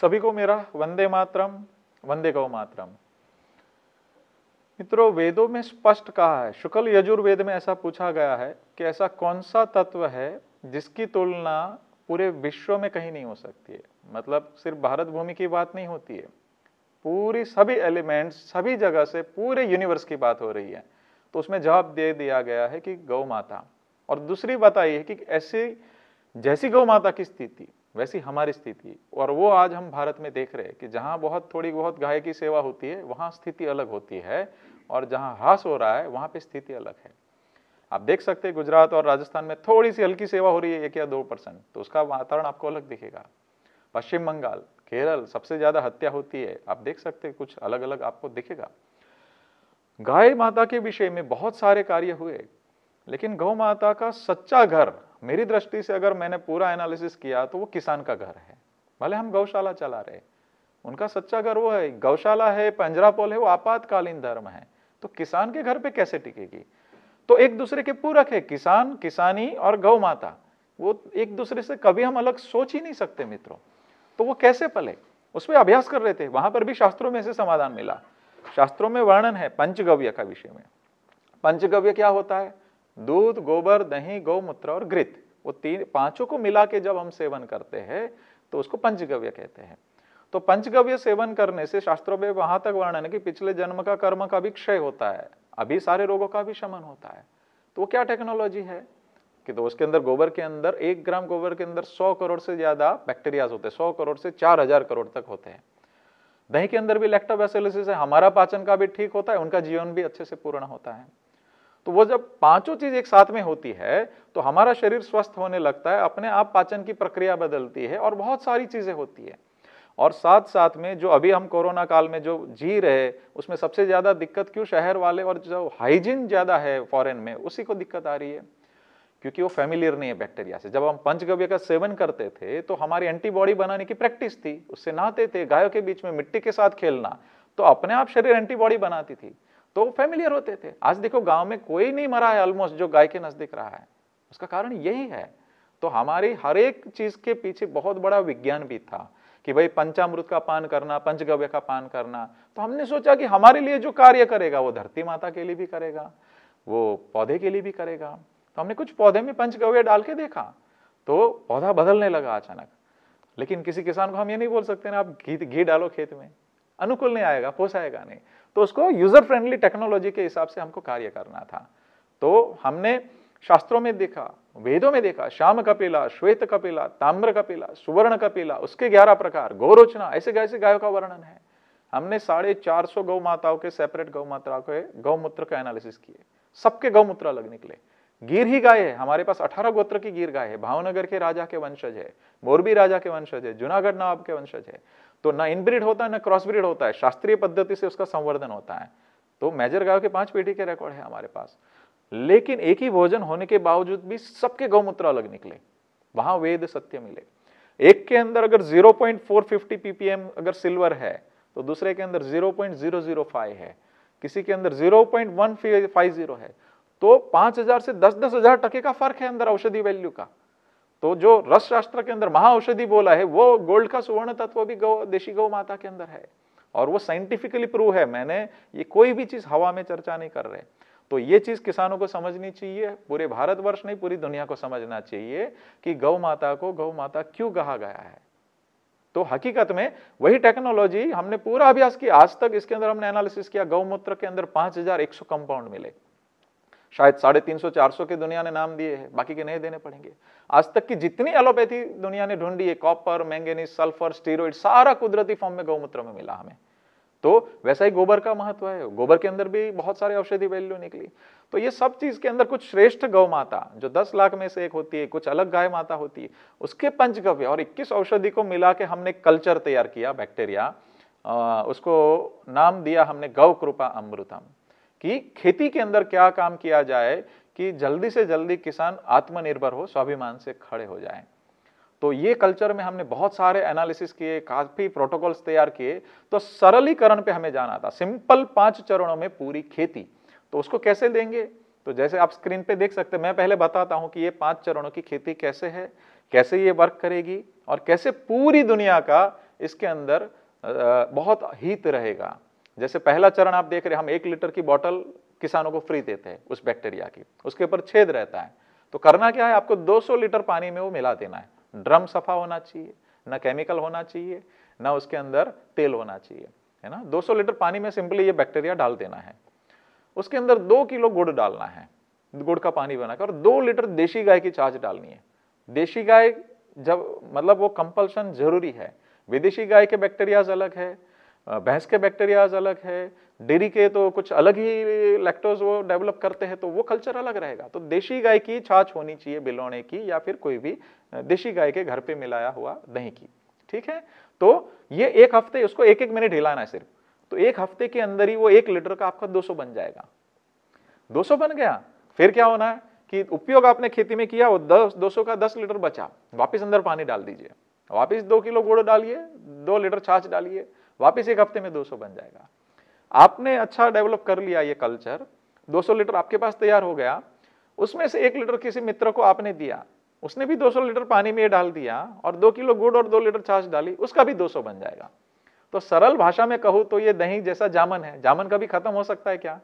सभी को मेरा वंदे मातरम वंदे गौ मातरम मित्रों वेदों में स्पष्ट कहा है शुक्ल यजुर्वेद में ऐसा पूछा गया है कि ऐसा कौन सा तत्व है जिसकी तुलना पूरे विश्व में कहीं नहीं हो सकती है मतलब सिर्फ भारत भूमि की बात नहीं होती है पूरी सभी एलिमेंट्स सभी जगह से पूरे यूनिवर्स की बात हो रही है तो उसमें जवाब दे दिया गया है कि गौ माता और दूसरी बात आई है कि ऐसी जैसी गौ माता की स्थिति वैसी हमारी स्थिति और वो आज हम भारत में देख रहे हैं कि जहाँ बहुत थोड़ी बहुत गाय की सेवा होती है वहाँ स्थिति अलग होती है और जहाँ हास हो रहा है वहाँ पे स्थिति अलग है आप देख सकते हैं गुजरात और राजस्थान में थोड़ी सी हल्की सेवा हो रही है एक या दो परसेंट तो उसका वातावरण आपको अलग दिखेगा पश्चिम बंगाल केरल सबसे ज्यादा हत्या होती है आप देख सकते हैं कुछ अलग अलग आपको दिखेगा गाय माता के विषय में बहुत सारे कार्य हुए लेकिन गौ माता का सच्चा घर मेरी दृष्टि से अगर मैंने पूरा एनालिसिस किया तो वो किसान का घर है भले हम गौशाला चला रहे उनका सच्चा घर वो है गौशाला है पंजरापोल है वो आपातकालीन धर्म है तो किसान के घर पे कैसे टिकेगी तो एक दूसरे के पूरक है किसान किसानी और गौ माता वो एक दूसरे से कभी हम अलग सोच ही नहीं सकते मित्रों तो वो कैसे पले उस पर अभ्यास कर रहे थे वहां पर भी शास्त्रों में से समाधान मिला शास्त्रों में वर्णन है पंचगव्य का विषय में पंचगव्य क्या होता है दूध गोबर दही गौमूत्र और घृत वो तीन पांचों को मिला के जब हम सेवन करते हैं तो उसको पंचगव्य कहते हैं तो पंचगव्य सेवन करने से शास्त्रों में वहां तक वर्णन है कि पिछले जन्म का कर्म का भी क्षय होता है अभी सारे रोगों का भी शमन होता है तो वो क्या टेक्नोलॉजी है कि तो उसके अंदर गोबर के अंदर एक ग्राम गोबर के अंदर सौ करोड़ से ज़्यादा बैक्टीरियाज होते हैं सौ करोड़ से चार हजार करोड़ तक होते हैं दही के अंदर भी लैक्टोबैसिलिसिस है हमारा पाचन का भी ठीक होता है उनका जीवन भी अच्छे से पूर्ण होता है तो वो जब पांचों चीज एक साथ में होती है तो हमारा शरीर स्वस्थ होने लगता है अपने आप पाचन की प्रक्रिया बदलती है और बहुत सारी चीजें होती है और साथ साथ में जो अभी हम कोरोना काल में जो जी रहे उसमें सबसे ज़्यादा दिक्कत क्यों शहर वाले और जो हाइजीन ज़्यादा है फॉरेन में उसी को दिक्कत आ रही है क्योंकि वो फैमिलियर नहीं है बैक्टीरिया से जब हम पंचगव्य का सेवन करते थे तो हमारी एंटीबॉडी बनाने की प्रैक्टिस थी उससे नहाते थे गायों के बीच में मिट्टी के साथ खेलना तो अपने आप शरीर एंटीबॉडी बनाती थी तो वो फैमिलियर होते थे आज देखो गांव में कोई नहीं मरा है ऑलमोस्ट जो गाय के नज़दीक रहा है उसका कारण यही है तो हमारी हर एक चीज़ के पीछे बहुत बड़ा विज्ञान भी था कि भाई पंचामृत का पान करना पंचगव्य का पान करना तो हमने सोचा कि हमारे लिए जो कार्य करेगा वो धरती माता के लिए भी करेगा वो पौधे के लिए भी करेगा तो हमने कुछ पौधे में पंचगव्य डाल के देखा तो पौधा बदलने लगा अचानक लेकिन किसी किसान को हम ये नहीं बोल सकते ना आप घी घी डालो खेत में अनुकूल नहीं आएगा पोसाएगा नहीं तो उसको यूजर फ्रेंडली टेक्नोलॉजी के हिसाब से हमको कार्य करना था तो हमने शास्त्रों में देखा वेदों में देखा श्याम कपिला श्वेत कपिला ताम्र कपिला सुवर्ण कपिला उसके ग्यारह प्रकार गौरोचना ऐसे ऐसे गायों का वर्णन है हमने साढ़े चार सौ गौ माताओं के सेपरेट गौ माता के गौमूत्र का एनालिसिस किए सबके गौमूत्र अलग निकले गिर ही गाय है हमारे पास अठारह गोत्र की गिर गाय है भावनगर के राजा के वंशज है मोरबी राजा के वंशज है जूनागढ़ नवाब के वंशज है तो ना इनब्रिड होता है ना क्रॉस ब्रिड होता है शास्त्रीय पद्धति से उसका संवर्धन होता है तो मेजर गायों के पांच पीढ़ी के रिकॉर्ड है हमारे पास लेकिन एक ही भोजन होने के बावजूद भी सबके गौमूत्र अलग निकले वहां वेद सत्य मिले एक के अंदर अगर 0.450 ppm अगर सिल्वर है तो दूसरे के अंदर 0.005 है किसी के अंदर 0.150 है तो 5000 से 10 दस हजार टके का फर्क है अंदर औषधि वैल्यू का तो जो रस शास्त्र के अंदर महाऔषधि बोला है वो गोल्ड का सुवर्ण तत्व भी गौ देशी गौ माता के अंदर है और वो साइंटिफिकली प्रूव है मैंने ये कोई भी चीज हवा में चर्चा नहीं कर रहे तो ये चीज़ किसानों को समझनी चाहिए पूरे भारतवर्ष नहीं पूरी दुनिया को समझना चाहिए कि गौ माता को गौ माता क्यों कहा गया है तो हकीकत में वही टेक्नोलॉजी हमने पूरा अभ्यास किया आज तक इसके अंदर हमने एनालिसिस किया गौमूत्र के अंदर 5100 कंपाउंड मिले शायद साढ़े तीन सौ चार सौ की दुनिया ने नाम दिए हैं बाकी के नहीं देने पड़ेंगे आज तक की जितनी एलोपैथी दुनिया ने ढूंढी है कॉपर मैंगनीज सल्फर स्टीरोइड सारा कुदरती फॉर्म में गौमूत्र में मिला हमें तो वैसा ही गोबर का महत्व है गोबर के अंदर भी बहुत सारे औषधि वैल्यू निकली तो ये सब चीज के अंदर कुछ श्रेष्ठ गौ माता जो दस लाख में से एक होती है कुछ अलग गाय माता होती है उसके पंचगव्य और इक्कीस औषधि को मिला के हमने कल्चर तैयार किया बैक्टीरिया उसको नाम दिया हमने गौ कृपा अमृतम कि खेती के अंदर क्या काम किया जाए कि जल्दी से जल्दी किसान आत्मनिर्भर हो स्वाभिमान से खड़े हो जाए तो ये कल्चर में हमने बहुत सारे एनालिसिस किए काफ़ी प्रोटोकॉल्स तैयार किए तो सरलीकरण पे हमें जाना था सिंपल पांच चरणों में पूरी खेती तो उसको कैसे देंगे तो जैसे आप स्क्रीन पे देख सकते हैं मैं पहले बताता हूँ कि ये पांच चरणों की खेती कैसे है कैसे ये वर्क करेगी और कैसे पूरी दुनिया का इसके अंदर बहुत हित रहेगा जैसे पहला चरण आप देख रहे हैं हम एक लीटर की बॉटल किसानों को फ्री देते हैं उस बैक्टीरिया की उसके ऊपर छेद रहता है तो करना क्या है आपको 200 लीटर पानी में वो मिला देना है ड्रम सफ़ा होना चाहिए ना केमिकल होना चाहिए ना उसके अंदर तेल होना चाहिए है ना 200 लीटर पानी में सिंपली ये बैक्टीरिया डाल देना है उसके अंदर दो किलो गुड़ डालना है गुड़ का पानी बनाकर और दो लीटर देशी गाय की चाच डालनी है देशी गाय जब मतलब वो कंपल्शन जरूरी है विदेशी गाय के बैक्टीरियाज अलग है भैंस के बैक्टीरियाज अलग है डेयरी के तो कुछ अलग ही लैक्टोज वो डेवलप करते हैं तो वो कल्चर अलग रहेगा तो देशी गाय की छाछ होनी चाहिए बिलौने की या फिर कोई भी देशी गाय के घर पे मिलाया हुआ दही की ठीक है तो ये एक हफ्ते उसको एक एक मिनट हिलाना है सिर्फ तो एक हफ्ते के अंदर ही वो एक लीटर का आपका 200 बन जाएगा 200 बन गया फिर क्या होना है कि उपयोग आपने खेती में किया वो दस दो का दस लीटर बचा वापिस अंदर पानी डाल दीजिए वापिस दो किलो गुड़ डालिए दो लीटर छाछ डालिए वापस एक हफ्ते में 200 बन जाएगा आपने अच्छा डेवलप कर लिया ये कल्चर 200 लीटर आपके पास तैयार हो गया उसमें से एक लीटर किसी मित्र को आपने दिया उसने भी 200 लीटर पानी में डाल दिया और दो किलो गुड़ और दो लीटर छाछ डाली उसका भी 200 बन जाएगा तो सरल भाषा में कहूँ तो ये दही जैसा जामन है जामन का भी खत्म हो सकता है क्या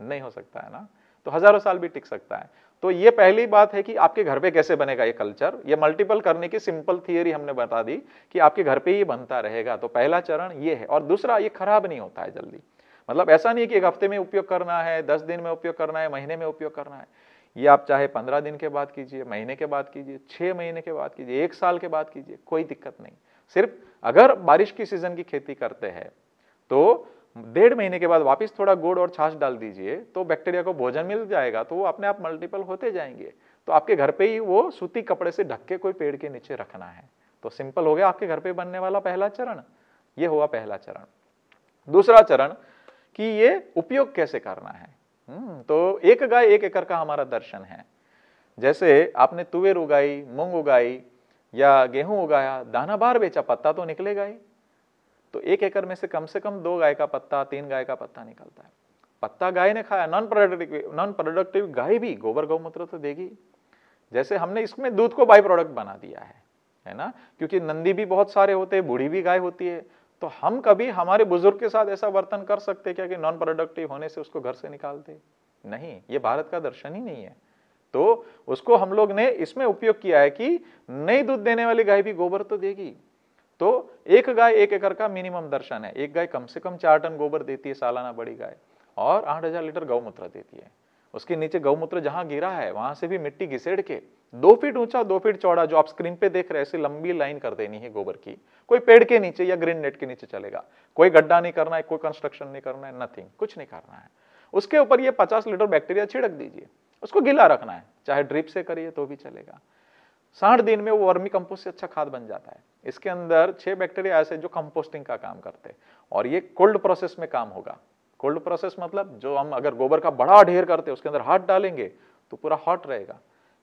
नहीं हो सकता है ना तो हजारों साल भी टिक सकता है तो ये पहली बात है कि आपके घर पे कैसे बनेगा ये कल्चर ये मल्टीपल करने की सिंपल थियरी हमने बता दी कि आपके घर पे ही बनता रहेगा तो पहला चरण ये है और दूसरा ये खराब नहीं होता है जल्दी मतलब ऐसा नहीं है कि एक हफ्ते में उपयोग करना है दस दिन में उपयोग करना है महीने में उपयोग करना है ये आप चाहे पंद्रह दिन के बाद कीजिए महीने के बाद कीजिए छः महीने के बाद कीजिए एक साल के बाद कीजिए कोई दिक्कत नहीं सिर्फ अगर बारिश की सीजन की खेती करते हैं तो डेढ़ महीने के बाद वापस थोड़ा गुड़ और छाछ डाल दीजिए तो बैक्टीरिया को भोजन मिल जाएगा तो वो अपने आप मल्टीपल होते जाएंगे तो आपके घर पे ही वो सूती कपड़े से ढक के कोई पेड़ के नीचे रखना है तो सिंपल हो गया आपके घर पे बनने वाला पहला चरण ये हुआ पहला चरण दूसरा चरण कि ये उपयोग कैसे करना है हम्म, तो एक गाय एक एकड़ का हमारा दर्शन है जैसे आपने तुवेर उगाई मूंग उगाई या गेहूं उगाया दाना बार बेचा पत्ता तो निकलेगा ही तो एक एकड़ में से कम से कम दो गाय का पत्ता तीन गाय का पत्ता निकलता है पत्ता गाय ने खाया नॉन प्रोडक्टिव नॉन प्रोडक्टिव गाय भी गोबर गौमूत्र तो देगी जैसे हमने इसमें दूध को बाई प्रोडक्ट बना दिया है है ना क्योंकि नंदी भी बहुत सारे होते हैं बूढ़ी भी गाय होती है तो हम कभी हमारे बुजुर्ग के साथ ऐसा वर्तन कर सकते क्या कि नॉन प्रोडक्टिव होने से उसको घर से निकालते नहीं ये भारत का दर्शन ही नहीं है तो उसको हम लोग ने इसमें उपयोग किया है कि नई दूध देने वाली गाय भी गोबर तो देगी तो एक गाय एक एकड़ का मिनिमम दर्शन है एक गाय कम से कम चार टन गोबर देती है सालाना बड़ी गाय और आठ हजार लीटर गौमूत्र देती है उसके नीचे गौमूत्र जहां गिरा है वहां से भी मिट्टी घिसेड़ के दो फीट ऊंचा दो फीट चौड़ा जो आप स्क्रीन पे देख रहे हैं ऐसी लंबी लाइन कर देनी है गोबर की कोई पेड़ के नीचे या ग्रीन नेट के नीचे चलेगा कोई गड्ढा नहीं करना है कोई कंस्ट्रक्शन नहीं करना है नथिंग कुछ नहीं करना है उसके ऊपर ये पचास लीटर बैक्टीरिया छिड़क दीजिए उसको गिला रखना है चाहे ड्रिप से करिए तो भी चलेगा साठ दिन में वो वर्मी कंपोस्ट से अच्छा खाद बन जाता है इसके अंदर छह बैक्टीरिया ऐसे जो कंपोस्टिंग का काम करते हैं और ये कोल्ड प्रोसेस में काम होगा कोल्ड प्रोसेस मतलब जो हम अगर गोबर का बड़ा ढेर करते हैं उसके अंदर हाथ डालेंगे तो पूरा हॉट रहेगा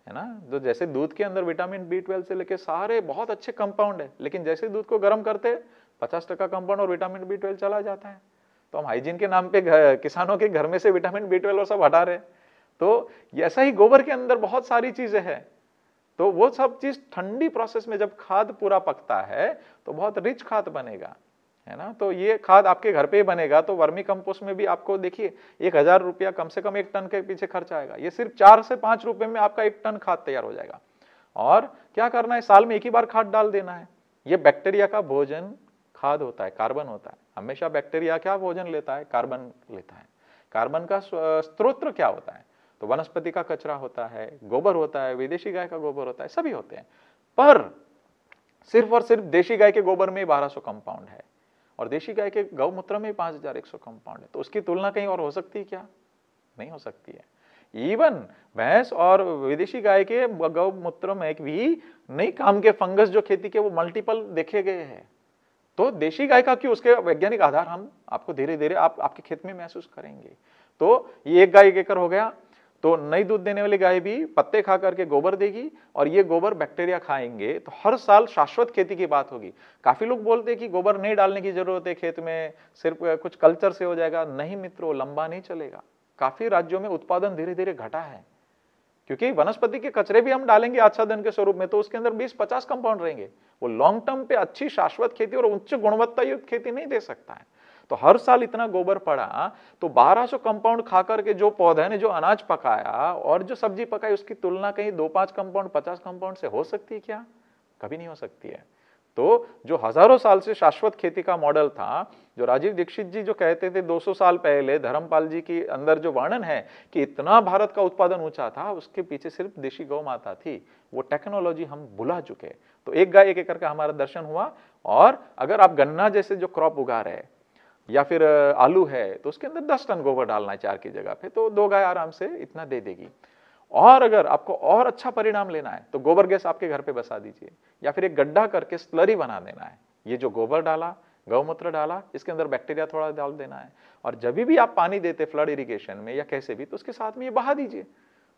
है ना तो जैसे दूध के अंदर विटामिन बी ट्वेल्व से लेके सारे बहुत अच्छे कंपाउंड है लेकिन जैसे दूध को गर्म करते पचास टका कंपाउंड और विटामिन बी ट्वेल्व चला जाता है तो हम हाइजीन के नाम पे किसानों के घर में से विटामिन बी ट्वेल्व और सब हटा रहे तो ऐसा ही गोबर के अंदर बहुत सारी चीज़ें हैं तो वो सब चीज ठंडी प्रोसेस में जब खाद पूरा पकता है तो बहुत रिच खाद बनेगा है ना तो ये खाद आपके घर पे ही बनेगा तो वर्मी कंपोस्ट में भी आपको देखिए एक हजार रुपया कम से कम एक टन के पीछे खर्च आएगा ये सिर्फ चार से पांच रुपए में आपका एक टन खाद तैयार हो जाएगा और क्या करना है साल में एक ही बार खाद डाल देना है ये बैक्टीरिया का भोजन खाद होता है कार्बन होता है हमेशा बैक्टीरिया क्या भोजन लेता है कार्बन लेता है कार्बन का स्त्रोत्र क्या होता है तो वनस्पति का कचरा होता है गोबर होता है विदेशी गाय का गोबर होता है सभी होते हैं पर सिर्फ और सिर्फ देशी गाय के गोबर में बारह कंपाउंड है और देशी गाय के गौमूत्र में पांच हजार एक सौ कंपाउंड है तो उसकी तुलना कहीं और हो सकती है क्या नहीं हो सकती है इवन भैंस और विदेशी गाय के गौमूत्र में एक भी नई काम के फंगस जो खेती के वो मल्टीपल देखे गए हैं तो देशी गाय का क्यों उसके वैज्ञानिक आधार हम आपको धीरे धीरे आप आपके खेत में महसूस करेंगे तो ये एक गाय एक एकड़ हो गया तो नई दूध देने वाली गाय भी पत्ते खा करके गोबर देगी और ये गोबर बैक्टीरिया खाएंगे तो हर साल शाश्वत खेती की बात होगी काफ़ी लोग बोलते हैं कि गोबर नहीं डालने की ज़रूरत है खेत में सिर्फ कुछ कल्चर से हो जाएगा नहीं मित्रों लंबा नहीं चलेगा काफ़ी राज्यों में उत्पादन धीरे धीरे घटा है क्योंकि वनस्पति के कचरे भी हम डालेंगे आच्छादन के स्वरूप में तो उसके अंदर बीस पचास कंपाउंड रहेंगे वो लॉन्ग टर्म पे अच्छी शाश्वत खेती और उच्च गुणवत्ता युक्त खेती नहीं दे सकता है तो हर साल इतना गोबर पड़ा तो 1200 कंपाउंड खा करके जो पौधे ने जो अनाज पकाया और जो सब्जी पकाई उसकी तुलना कहीं दो पांच कंपाउंड पचास कंपाउंड से हो सकती है क्या कभी नहीं हो सकती है तो जो हजारों साल से शाश्वत खेती का मॉडल था जो राजीव दीक्षित जी जो कहते थे 200 साल पहले धर्मपाल जी की अंदर जो वर्णन है कि इतना भारत का उत्पादन ऊंचा था उसके पीछे सिर्फ देशी गौ माता थी वो टेक्नोलॉजी हम भुला चुके तो एक गाय एक एकड़ का हमारा दर्शन हुआ और अगर आप गन्ना जैसे जो क्रॉप उगा रहे या फिर आलू है तो उसके अंदर दस टन गोबर डालना है चार की जगह पे तो दो गाय आराम से इतना दे देगी और अगर आपको और अच्छा परिणाम लेना है तो गोबर गैस आपके घर पे बसा दीजिए या फिर एक गड्ढा करके स्लरी बना देना है ये जो गोबर डाला गौमूत्र डाला इसके अंदर बैक्टीरिया थोड़ा डाल देना है और जब भी आप पानी देते फ्लड इरीगेशन में या कैसे भी तो उसके साथ में ये बहा दीजिए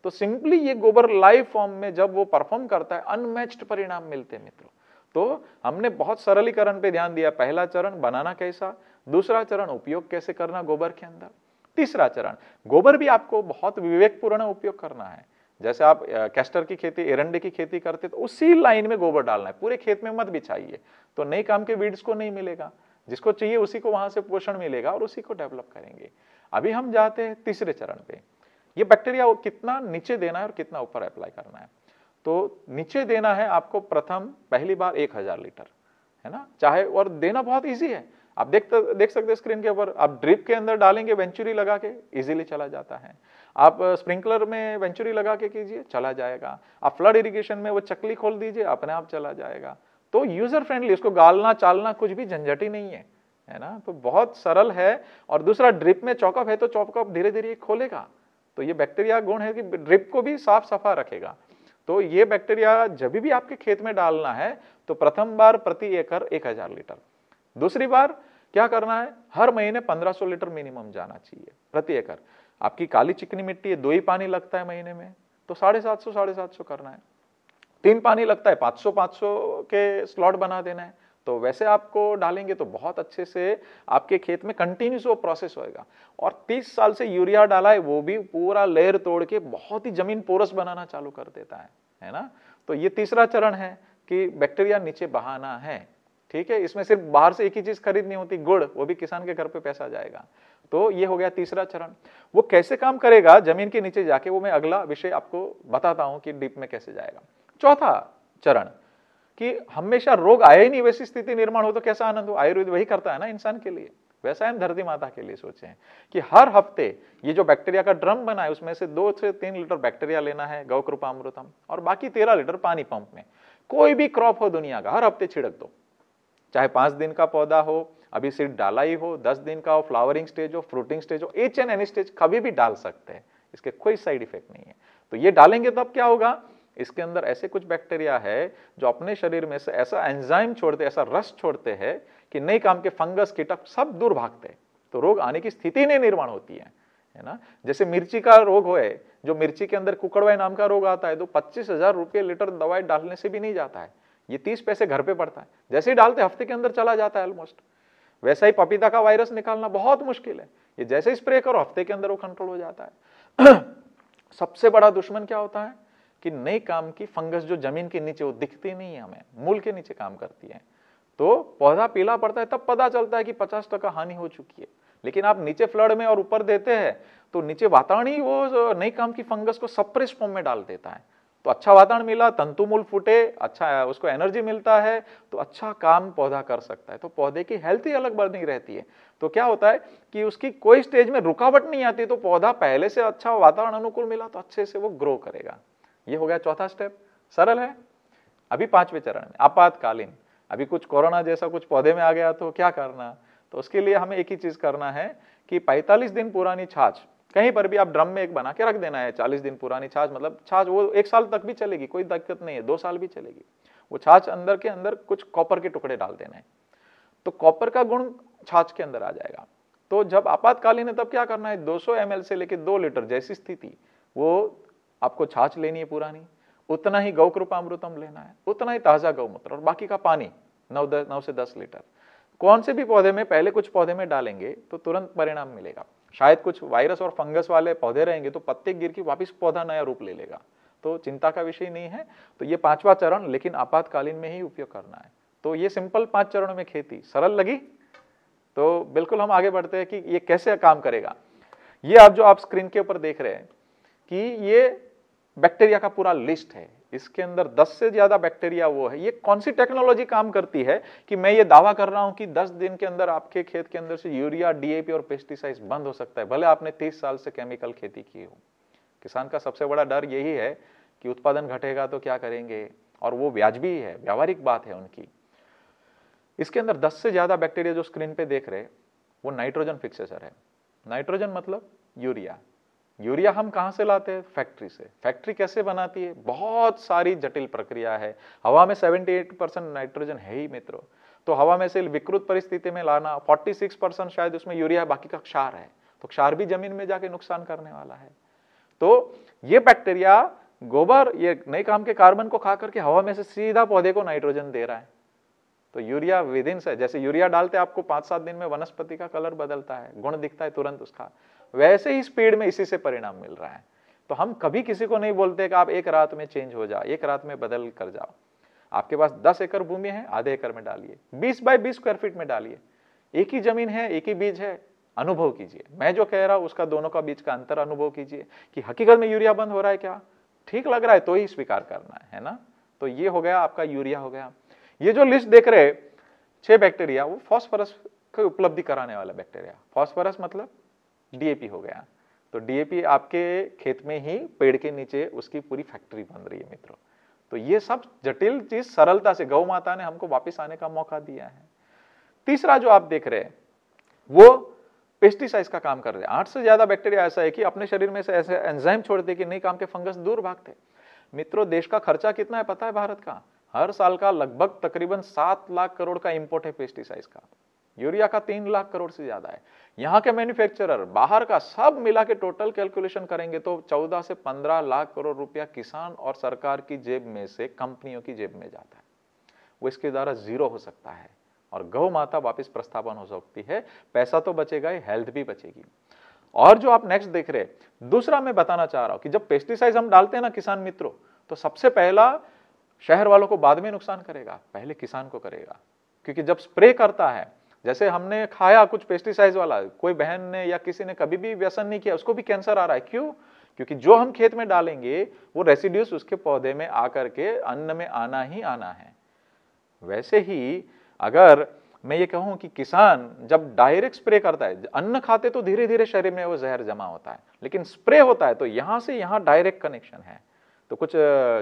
तो सिंपली ये गोबर लाइव फॉर्म में जब वो परफॉर्म करता है अनमैच्ड परिणाम मिलते हैं मित्रों तो हमने बहुत सरलीकरण पे ध्यान दिया पहला चरण बनाना कैसा दूसरा चरण उपयोग कैसे करना गोबर के अंदर तीसरा चरण गोबर भी आपको बहुत विवेकपूर्ण उपयोग करना है जैसे आप कैस्टर की खेती एरंडे की खेती करते तो उसी लाइन में गोबर डालना है पूरे खेत में मत बिछाइए तो नए काम के बीड्स को नहीं मिलेगा जिसको चाहिए उसी को वहां से पोषण मिलेगा और उसी को डेवलप करेंगे अभी हम जाते हैं तीसरे चरण पे ये बैक्टीरिया कितना नीचे देना है और कितना ऊपर अप्लाई करना है तो नीचे देना है आपको प्रथम पहली बार एक हजार लीटर है ना चाहे और देना बहुत ईजी है आप देख तो, देख सकते हैं स्क्रीन के ऊपर आप ड्रिप के अंदर डालेंगे वेंचुरी लगा के इजीली चला जाता है आप स्प्रिंकलर में वेंचुरी लगा के कीजिए चला जाएगा आप फ्लड इरिगेशन में वो चकली खोल दीजिए अपने आप चला जाएगा तो यूजर फ्रेंडली उसको गालना चालना कुछ भी झंझटी नहीं है है ना तो बहुत सरल है और दूसरा ड्रिप में चौकअप है तो चौकअप धीरे धीरे खोलेगा तो ये बैक्टीरिया गुण है कि ड्रिप को भी साफ सफा रखेगा तो ये बैक्टीरिया जब भी आपके खेत में डालना है तो प्रथम बार प्रति एकड़ एक हजार लीटर दूसरी बार क्या करना है हर महीने 1500 लीटर मिनिमम जाना चाहिए प्रति एकड़ आपकी काली चिकनी मिट्टी है दो ही पानी लगता है महीने में तो साढ़े सात सौ साढ़े सात सौ करना है तीन पानी लगता है पाँच सौ पाँच सौ के स्लॉट बना देना है तो वैसे आपको डालेंगे तो बहुत अच्छे से आपके खेत में कंटिन्यूस वो प्रोसेस होएगा और तीस साल से यूरिया डाला है वो भी पूरा लेयर तोड़ के बहुत ही जमीन पोरस बनाना चालू कर देता है है ना तो ये तीसरा चरण है कि बैक्टीरिया नीचे बहाना है ठीक है इसमें सिर्फ बाहर से एक ही चीज खरीदनी होती गुड़ वो भी किसान के घर पे पैसा जाएगा तो ये हो गया तीसरा चरण वो कैसे काम करेगा जमीन के नीचे जाके वो मैं अगला विषय आपको बताता हूं कि डीप में कैसे जाएगा चौथा चरण कि हमेशा रोग आए ही नहीं वैसी स्थिति निर्माण हो तो कैसा आनंद हो आयुर्वेद वही करता है ना इंसान के लिए वैसा हम धरती माता के लिए सोचे हैं कि हर हफ्ते ये जो बैक्टीरिया का ड्रम बना है उसमें से दो से तीन लीटर बैक्टीरिया लेना है गौकृपा अमृतम और बाकी तेरह लीटर पानी पंप में कोई भी क्रॉप हो दुनिया का हर हफ्ते छिड़क दो चाहे पाँच दिन का पौधा हो अभी सिर्फ डाला ही हो दस दिन का हो फ्लावरिंग स्टेज हो फ्रूटिंग स्टेज हो एच एंड एनी स्टेज कभी भी डाल सकते हैं इसके कोई साइड इफेक्ट नहीं है तो ये डालेंगे तब क्या होगा इसके अंदर ऐसे कुछ बैक्टीरिया है जो अपने शरीर में से ऐसा एंजाइम छोड़ते ऐसा रस छोड़ते हैं कि नए काम के फंगस कीटक सब दूर भागते तो रोग आने की स्थिति नहीं निर्माण होती है है ना जैसे मिर्ची का रोग हो जो मिर्ची के अंदर कुकड़वाई नाम का रोग आता है तो पच्चीस हजार रुपये लीटर दवाई डालने से भी नहीं जाता है ये तीस पैसे घर पे पड़ता है जैसे ही डालते हफ्ते के अंदर चला जाता है ऑलमोस्ट वैसा ही पपीता का वायरस निकालना बहुत मुश्किल है ये जैसे ही स्प्रे करो हफ्ते के अंदर वो कंट्रोल हो जाता है सबसे बड़ा दुश्मन क्या होता है कि नए काम की फंगस जो जमीन के नीचे वो दिखती नहीं है हमें मूल के नीचे काम करती है तो पौधा पीला पड़ता है तब पता चलता है कि पचास टका हानि हो चुकी है लेकिन आप नीचे फ्लड में और ऊपर देते हैं तो नीचे वातावरण ही वो नई काम की फंगस को सप्रेस फॉर्म में डाल देता है तो अच्छा वातावरण मिला तंतुमूल फूटे अच्छा उसको एनर्जी मिलता है तो अच्छा काम पौधा कर सकता है तो पौधे की हेल्थ ही अलग बढ़नी रहती है तो क्या होता है कि उसकी कोई स्टेज में रुकावट नहीं आती तो पौधा पहले से अच्छा वातावरण अनुकूल मिला तो अच्छे से वो ग्रो करेगा ये हो गया चौथा स्टेप सरल है अभी पांचवें चरण में आपातकालीन अभी कुछ कोरोना जैसा कुछ पौधे में आ गया तो क्या करना तो उसके लिए हमें एक ही चीज करना है कि 45 दिन पुरानी छाछ कहीं पर भी आप ड्रम में एक बना के रख देना है चालीस दिन पुरानी छाछ मतलब छाछ वो एक साल तक भी चलेगी कोई दिक्कत नहीं है दो साल भी चलेगी वो छाछ अंदर के अंदर कुछ कॉपर के टुकड़े डाल देना है तो कॉपर का गुण छाछ के अंदर आ जाएगा तो जब आपातकालीन है तब क्या करना है 200 सौ से लेकर दो लीटर जैसी स्थिति वो आपको छाछ लेनी है पुरानी उतना ही गौ अमृतम लेना है उतना ही ताजा गौमूत्र और बाकी का पानी नौ दस नौ से दस लीटर कौन से भी पौधे में पहले कुछ पौधे में डालेंगे तो तुरंत परिणाम मिलेगा शायद कुछ वायरस और फंगस वाले पौधे रहेंगे तो पत्ते गिर के वापस पौधा नया रूप ले लेगा तो चिंता का विषय नहीं है तो ये पांचवा चरण लेकिन आपातकालीन में ही उपयोग करना है तो ये सिंपल पांच चरणों में खेती सरल लगी तो बिल्कुल हम आगे बढ़ते हैं कि ये कैसे काम करेगा ये आप जो आप स्क्रीन के ऊपर देख रहे हैं कि ये बैक्टीरिया का पूरा लिस्ट है इसके अंदर 10 से ज़्यादा बैक्टीरिया वो है ये कौन सी टेक्नोलॉजी काम करती है कि मैं ये दावा कर रहा हूं कि 10 दिन के अंदर आपके खेत के अंदर से यूरिया डीएपी और पेस्टिसाइड बंद हो सकता है भले आपने 30 साल से केमिकल खेती की हो किसान का सबसे बड़ा डर यही है कि उत्पादन घटेगा तो क्या करेंगे और वो व्याजबी है व्यावहारिक बात है उनकी इसके अंदर दस से ज़्यादा बैक्टीरिया जो स्क्रीन पे देख रहे वो नाइट्रोजन फिक्सेसर है नाइट्रोजन मतलब यूरिया यूरिया हम कहाँ से लाते हैं फैक्ट्री से फैक्ट्री कैसे बनाती है बहुत सारी जटिल प्रक्रिया है हवा में 78 परसेंट नाइट्रोजन है ही मित्रों तो हवा में से विकृत परिस्थिति में लाना 46 परसेंट शायद उसमें यूरिया है बाकी का क्षार है तो क्षार भी जमीन में जाके नुकसान करने वाला है तो ये बैक्टीरिया गोबर ये नए काम के कार्बन को खा करके हवा में से सीधा पौधे को नाइट्रोजन दे रहा है तो यूरिया विदिन से जैसे यूरिया डालते आपको पाँच सात दिन में वनस्पति का कलर बदलता है गुण दिखता है तुरंत उसका वैसे ही स्पीड में इसी से परिणाम मिल रहा है तो हम कभी किसी को नहीं बोलते कि आप एक रात में चेंज हो जाओ एक रात में बदल कर जाओ आपके पास दस एकड़ भूमि है आधे एकड़ में डालिए बीस बाय बीस स्क्वायर फीट में डालिए एक ही जमीन है एक ही बीज है अनुभव कीजिए मैं जो कह रहा हूं उसका दोनों का बीज का अंतर अनुभव कीजिए कि हकीकत में यूरिया बंद हो रहा है क्या ठीक लग रहा है तो ही स्वीकार करना है, है ना तो ये हो गया आपका यूरिया हो गया ये जो लिस्ट देख रहे छह बैक्टीरिया वो फॉस्फरस की उपलब्धि कराने वाला बैक्टीरिया फॉस्फरस मतलब डीएपी हो गया तो डीएपी आपके खेत में ही पेड़ के नीचे उसकी पूरी फैक्ट्री बन रही है मित्रों तो ये सब जटिल चीज सरलता से गौ माता ने हमको वापस आने का मौका दिया है तीसरा जो आप देख रहे हैं वो पेस्टिसाइड का काम कर रहे हैं आठ से ज्यादा बैक्टीरिया ऐसा है कि अपने शरीर में से ऐसे एंजाइम छोड़ दे कि नहीं काम के फंगस दूर भागते मित्रों देश का खर्चा कितना है पता है भारत का हर साल का लगभग तकरीबन सात लाख करोड़ का इंपोर्ट है पेस्टिसाइड का यूरिया का तीन लाख करोड़ से ज्यादा है यहाँ के मैन्युफैक्चरर बाहर का सब मिला के टोटल कैलकुलेशन करेंगे तो 14 से 15 लाख करोड़ रुपया किसान और सरकार की जेब में से कंपनियों की जेब में जाता है वो इसके द्वारा जीरो हो सकता है और गौ माता वापस प्रस्थापन हो सकती है पैसा तो बचेगा ही हेल्थ भी बचेगी और जो आप नेक्स्ट देख रहे दूसरा मैं बताना चाह रहा हूं कि जब पेस्टिसाइड हम डालते हैं ना किसान मित्रों तो सबसे पहला शहर वालों को बाद में नुकसान करेगा पहले किसान को करेगा क्योंकि जब स्प्रे करता है जैसे हमने खाया कुछ पेस्टिसाइड वाला कोई बहन ने या किसी ने कभी भी व्यसन नहीं किया उसको भी कैंसर आ रहा है क्यों क्योंकि जो हम खेत में डालेंगे वो रेसिड्यूस उसके पौधे में आकर के अन्न में आना ही आना है वैसे ही अगर मैं ये कहूं कि किसान जब डायरेक्ट स्प्रे करता है अन्न खाते तो धीरे धीरे शरीर में वो जहर जमा होता है लेकिन स्प्रे होता है तो यहाँ से यहाँ डायरेक्ट कनेक्शन है तो कुछ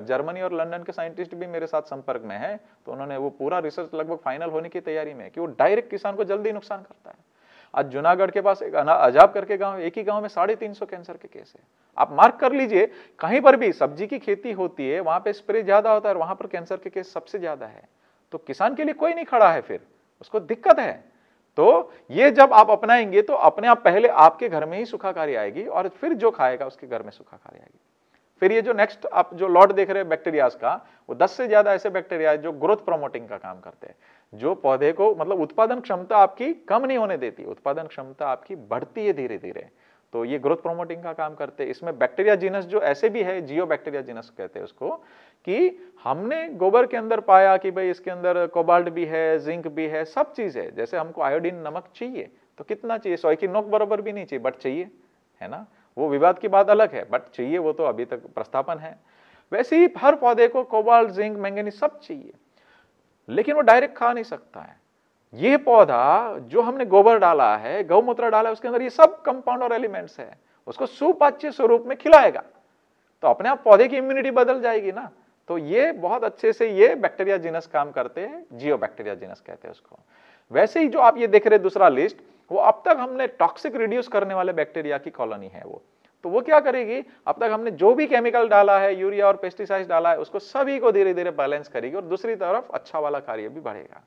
जर्मनी और लंदन के साइंटिस्ट भी मेरे साथ संपर्क में हैं तो उन्होंने वो पूरा रिसर्च लगभग फाइनल होने की तैयारी में है कि वो डायरेक्ट किसान को जल्दी नुकसान करता है आज जूनागढ़ के पास एक अजाब करके गांव एक ही गांव में साढ़े तीन सौ कैंसर के केस है आप मार्क कर लीजिए कहीं पर भी सब्जी की खेती होती है वहां पे स्प्रे ज्यादा होता है और वहां पर कैंसर के केस सबसे ज्यादा है तो किसान के लिए कोई नहीं खड़ा है फिर उसको दिक्कत है तो ये जब आप अपनाएंगे तो अपने आप पहले आपके घर में ही सुखाकारी आएगी और फिर जो खाएगा उसके घर में सुखाकारी आएगी फिर ये जो नेक्स्ट आप जो लॉट देख रहे हैं बैक्टीरियाज का वो 10 से ज्यादा ऐसे बैक्टीरिया जो ग्रोथ प्रमोटिंग का काम करते हैं जो पौधे को मतलब उत्पादन क्षमता आपकी कम नहीं होने देती उत्पादन क्षमता आपकी बढ़ती है धीरे धीरे तो ये ग्रोथ प्रोमोटिंग का काम करते हैं इसमें बैक्टीरिया जीनस जो ऐसे भी है जियो बैक्टीरिया जीनस कहते हैं उसको कि हमने गोबर के अंदर पाया कि भाई इसके अंदर कोबाल्ट भी है जिंक भी है सब चीज़ है जैसे हमको आयोडीन नमक चाहिए तो कितना चाहिए सौ की नोक बराबर भी नहीं चाहिए बट चाहिए है ना वो विवाद की बात अलग है बट चाहिए वो तो अभी तक प्रस्थापन है वैसे ही हर पौधे को कोबाल जिंक मैंगनी सब चाहिए लेकिन वो डायरेक्ट खा नहीं सकता है ये पौधा जो हमने गोबर डाला है गौमूत्र डाला है उसके अंदर ये सब कंपाउंड और एलिमेंट्स है उसको सुपाच्य स्वरूप में खिलाएगा तो अपने आप पौधे की इम्यूनिटी बदल जाएगी ना तो ये बहुत अच्छे से ये बैक्टीरिया जीनस काम करते हैं जियो बैक्टीरिया जीनस कहते हैं उसको वैसे ही जो आप ये देख रहे दूसरा लिस्ट वो अब तक हमने टॉक्सिक रिड्यूस करने वाले बैक्टीरिया की कॉलोनी है वो तो वो क्या करेगी अब तक हमने जो भी केमिकल डाला है यूरिया और पेस्टिसाइड डाला है उसको सभी को धीरे धीरे बैलेंस करेगी और दूसरी तरफ अच्छा वाला कार्य भी बढ़ेगा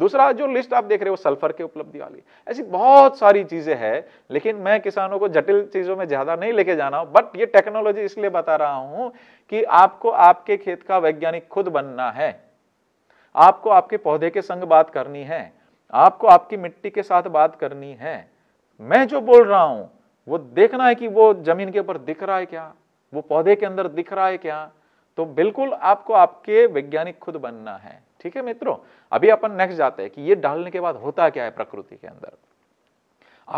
दूसरा जो लिस्ट आप देख रहे हो सल्फर के उपलब्धि वाली ऐसी बहुत सारी चीजें हैं लेकिन मैं किसानों को जटिल चीजों में ज्यादा नहीं लेके जाना हूं बट ये टेक्नोलॉजी इसलिए बता रहा हूं कि आपको आपके खेत का वैज्ञानिक खुद बनना है आपको आपके पौधे के संग बात करनी है आपको आपकी मिट्टी के साथ बात करनी है मैं जो बोल रहा हूं वो देखना है कि वो जमीन के ऊपर दिख रहा है क्या वो पौधे के अंदर दिख रहा है क्या तो बिल्कुल आपको आपके वैज्ञानिक खुद बनना है ठीक है मित्रों अभी अपन नेक्स्ट जाते हैं कि ये डालने के बाद होता क्या है प्रकृति के अंदर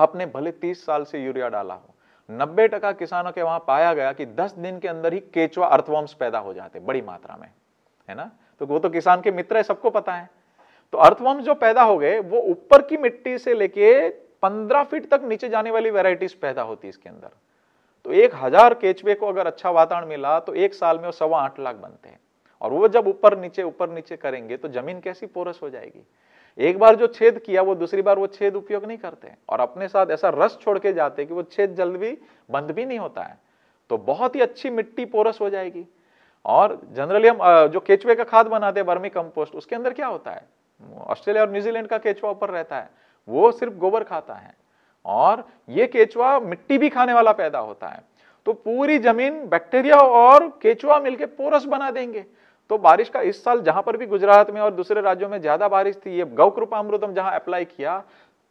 आपने भले तीस साल से यूरिया डाला हो नब्बे टका किसानों के वहां पाया गया कि दस दिन के अंदर ही केचवा अर्थवॉम्स पैदा हो जाते बड़ी मात्रा में है ना तो वो तो किसान के मित्र है सबको पता है तो अर्थवर्म जो पैदा हो गए वो ऊपर की मिट्टी से लेके 15 फीट तक नीचे जाने वाली वेराइटीज पैदा होती है इसके अंदर तो एक हजार केचवे को अगर अच्छा वातावरण मिला तो एक साल में वो सवा आठ लाख बनते हैं और वो जब ऊपर नीचे ऊपर नीचे करेंगे तो जमीन कैसी पोरस हो जाएगी एक बार जो छेद किया वो दूसरी बार वो छेद उपयोग नहीं करते और अपने साथ ऐसा रस छोड़ के जाते कि वो छेद जल्द भी बंद भी नहीं होता है तो बहुत ही अच्छी मिट्टी पोरस हो जाएगी और जनरली हम जो केचवे का खाद बनाते हैं वर्मी कंपोस्ट उसके अंदर क्या होता है ऑस्ट्रेलिया और न्यूजीलैंड का केचवा ऊपर रहता है वो सिर्फ गोबर खाता है और ये केचवा मिट्टी भी खाने वाला पैदा होता है तो पूरी जमीन बैक्टीरिया और केचुआ मिलकर पोरस बना देंगे तो बारिश का इस साल जहां पर भी गुजरात में और दूसरे राज्यों में ज्यादा बारिश थी ये गौ कृपा अमृतम जहां अप्लाई किया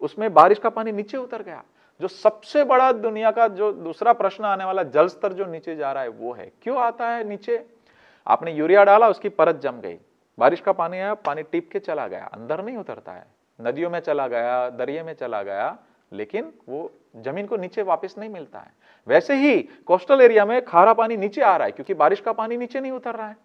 उसमें बारिश का पानी नीचे उतर गया जो सबसे बड़ा दुनिया का जो दूसरा प्रश्न आने वाला जल स्तर जो नीचे जा रहा है वो है क्यों आता है नीचे आपने यूरिया डाला उसकी परत जम गई बारिश का पानी आया पानी टिप के चला गया अंदर नहीं उतरता है नदियों में चला गया दरिया में चला गया लेकिन वो जमीन को नीचे वापस नहीं मिलता है वैसे ही कोस्टल एरिया में खारा पानी नीचे आ रहा है क्योंकि बारिश का पानी नीचे नहीं उतर रहा है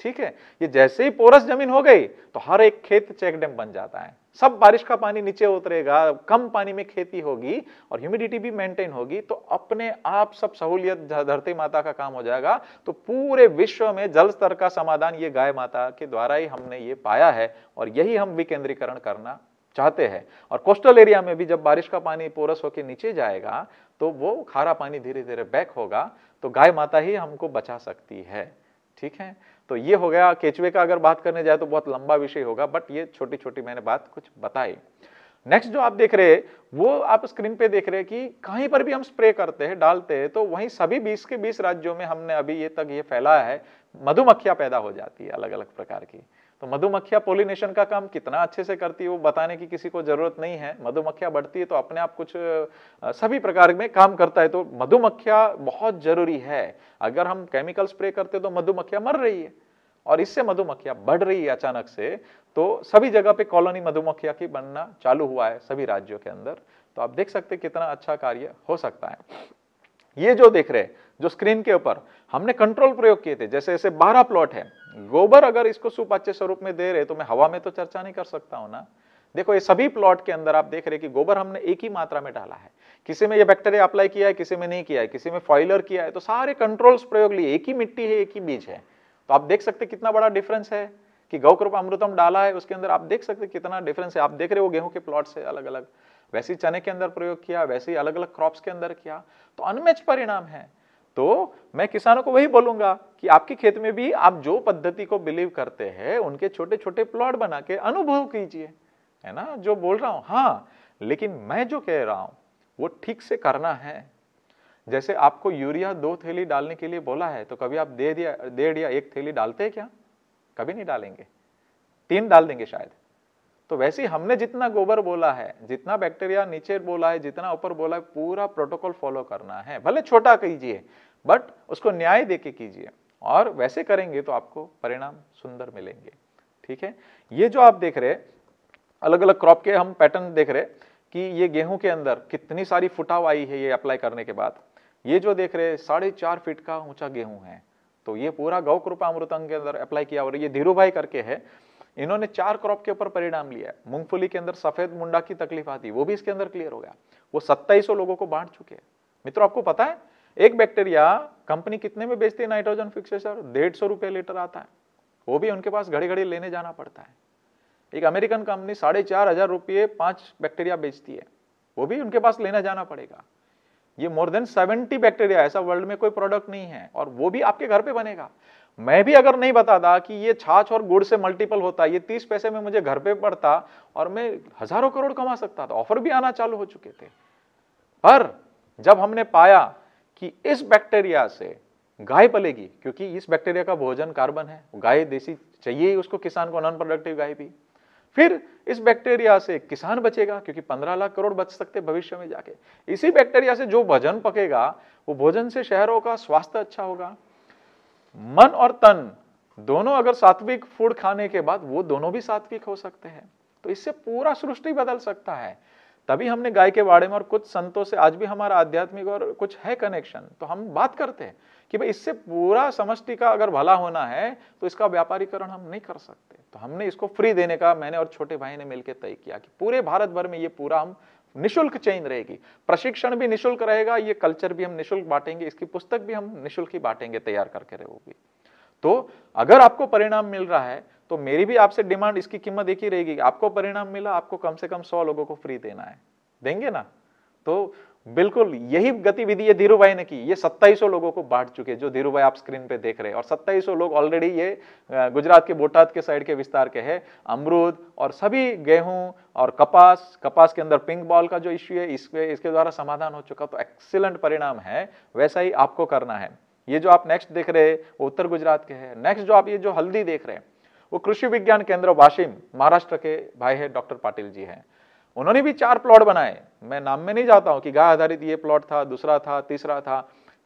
ठीक है ये जैसे ही पोरस जमीन हो गई तो हर एक खेत चेक डैम बन जाता है सब बारिश का पानी नीचे उतरेगा कम पानी में खेती होगी और ह्यूमिडिटी भी मेंटेन होगी तो अपने आप सब सहूलियत धरती माता का काम हो जाएगा तो पूरे विश्व में जल स्तर का समाधान ये गाय माता के द्वारा ही हमने ये पाया है और यही हम विकेंद्रीकरण करना चाहते हैं और कोस्टल एरिया में भी जब बारिश का पानी पोरस होकर नीचे जाएगा तो वो खारा पानी धीरे धीरे बैक होगा तो गाय माता ही हमको बचा सकती है ठीक है तो ये हो गया केचवे का अगर बात करने जाए तो बहुत लंबा विषय होगा बट ये छोटी छोटी मैंने बात कुछ बताई नेक्स्ट जो आप देख रहे हैं वो आप स्क्रीन पे देख रहे हैं कि कहीं पर भी हम स्प्रे करते हैं डालते हैं तो वहीं सभी 20 के 20 राज्यों में हमने अभी ये तक ये फैलाया है मधुमक्खियां पैदा हो जाती है अलग अलग प्रकार की तो मधुमक्खियां पोलिनेशन का काम कितना अच्छे से करती है वो बताने की किसी को जरूरत नहीं है मधुमक्खियां बढ़ती है तो अपने आप कुछ सभी प्रकार में काम करता है तो मधुमक्खियां बहुत जरूरी है अगर हम केमिकल स्प्रे करते तो मधुमक्खियां मर रही है और इससे मधुमक्खियां बढ़ रही है अचानक से तो सभी जगह पे कॉलोनी मधुमक्खिया की बनना चालू हुआ है सभी राज्यों के अंदर तो आप देख सकते कितना अच्छा कार्य हो सकता है ये जो देख रहे हैं जो स्क्रीन के ऊपर हमने कंट्रोल प्रयोग किए थे जैसे ऐसे बारह प्लॉट है गोबर अगर इसको सुपाच्य स्वरूप में दे रहे तो मैं हवा में तो चर्चा नहीं कर सकता हूं ना देखो ये सभी प्लॉट के अंदर आप देख रहे कि गोबर हमने एक ही मात्रा में डाला है किसी में ये बैक्टीरिया अप्लाई किया है किसी में नहीं किया है किसी में फॉइलर किया है तो सारे कंट्रोल्स प्रयोग लिए एक ही मिट्टी है एक ही बीज है तो आप देख सकते कितना बड़ा डिफरेंस है कि गौ कृपा अमृतम डाला है उसके अंदर आप देख सकते कितना डिफरेंस है आप देख रहे हो गेहूं के प्लॉट से अलग अलग वैसे चने के अंदर प्रयोग किया वैसे ही अलग अलग क्रॉप्स के अंदर किया तो अनमेच परिणाम है तो मैं किसानों को वही बोलूंगा कि आपके खेत में भी आप जो पद्धति को बिलीव करते हैं उनके छोटे छोटे प्लॉट बना के अनुभव कीजिए है ना जो बोल रहा हूं हाँ लेकिन मैं जो कह रहा हूं वो ठीक से करना है जैसे आपको यूरिया दो थैली डालने के लिए बोला है तो कभी आप दे दिया डेढ़ या एक थैली डालते हैं क्या कभी नहीं डालेंगे तीन डाल देंगे शायद तो वैसे हमने जितना गोबर बोला है जितना बैक्टीरिया नीचे बोला है जितना ऊपर बोला है पूरा प्रोटोकॉल फॉलो करना है भले छोटा कीजिए बट उसको न्याय दे कीजिए और वैसे करेंगे तो आपको परिणाम सुंदर मिलेंगे ठीक है ये जो आप देख रहे अलग अलग क्रॉप के हम पैटर्न देख रहे कि ये गेहूं के अंदर कितनी सारी फुटाव आई है ये अप्लाई करने के बाद ये जो देख रहे साढ़े चार फीट का ऊंचा गेहूं है तो ये पूरा गौ कृपा अमृतंग के अंदर अप्लाई किया और ये धीरू भाई करके है इन्होंने चार क्रॉप के ऊपर परिणाम लिया है मूंगफली के अंदर सफेद मुंडा की तकलीफ आती है वो भी इसके अंदर क्लियर हो गया वो सत्ताईसो लोगों को बांट चुके हैं मित्रों आपको पता है एक बैक्टीरिया कंपनी कितने में बेचती है नाइट्रोजन फिक्सेसर डेढ़ सौ रुपये लीटर आता है वो भी उनके पास घड़ी घड़ी लेने जाना पड़ता है एक अमेरिकन कंपनी साढ़े चार हजार रुपये पांच बैक्टीरिया बेचती है वो भी उनके पास लेना जाना पड़ेगा ये मोर देन सेवेंटी बैक्टीरिया ऐसा वर्ल्ड में कोई प्रोडक्ट नहीं है और वो भी आपके घर पे बनेगा मैं भी अगर नहीं बताता कि ये छाछ और गुड़ से मल्टीपल होता ये तीस पैसे में मुझे घर पे पड़ता और मैं हजारों करोड़ कमा सकता था ऑफर भी आना चालू हो चुके थे पर जब हमने पाया कि इस बैक्टीरिया से गाय पलेगी क्योंकि इस बैक्टीरिया का भोजन कार्बन है गाय देसी चाहिए ही उसको किसान को नॉन प्रोडक्टिव गाय भी फिर इस बैक्टीरिया से किसान बचेगा क्योंकि पंद्रह लाख करोड़ बच सकते भविष्य में जाके इसी बैक्टीरिया से जो भोजन पकेगा वो भोजन से शहरों का स्वास्थ्य अच्छा होगा मन और तन दोनों अगर सात्विक फूड खाने के बाद वो दोनों भी सात्विक हो सकते हैं तो इससे पूरा सृष्टि बदल सकता है तभी हमने गाय के बारे में और कुछ संतों से आज भी हमारा आध्यात्मिक और कुछ है कनेक्शन तो हम बात करते हैं कि भाई इससे पूरा समष्टि का अगर भला होना है तो इसका व्यापारीकरण हम नहीं कर सकते तो हमने इसको फ्री देने का मैंने और छोटे भाई ने मिलकर तय किया कि पूरे भारत भर में ये पूरा हम निशुल्क चेन रहेगी प्रशिक्षण भी निशुल्क रहेगा ये कल्चर भी हम निशुल्क बांटेंगे इसकी पुस्तक भी हम निशुल्क ही बांटेंगे तैयार करके रहोगी तो अगर आपको परिणाम मिल रहा है तो मेरी भी आपसे डिमांड इसकी कीमत एक ही रहेगी आपको परिणाम मिला आपको कम से कम सौ लोगों को फ्री देना है देंगे ना तो बिल्कुल यही गतिविधि धीरू भाई ने की ये 2700 लोगों को बांट चुके जो धीरू भाई आप स्क्रीन पे देख रहे हैं और 2700 लोग ऑलरेडी ये गुजरात के बोटाद के साइड के विस्तार के हैं अमरूद और सभी गेहूं और कपास कपास के अंदर पिंक बॉल का जो इश्यू है इसके इसके द्वारा समाधान हो चुका तो एक्सीलेंट परिणाम है वैसा ही आपको करना है ये जो आप नेक्स्ट देख रहे हैं वो उत्तर गुजरात के हैं नेक्स्ट जो आप ये जो हल्दी देख रहे हैं वो कृषि विज्ञान केंद्र वाशिम महाराष्ट्र के भाई है डॉक्टर पाटिल जी हैं उन्होंने भी चार प्लॉट बनाए मैं नाम में नहीं जाता हूँ कि गाय आधारित ये प्लॉट था दूसरा था तीसरा था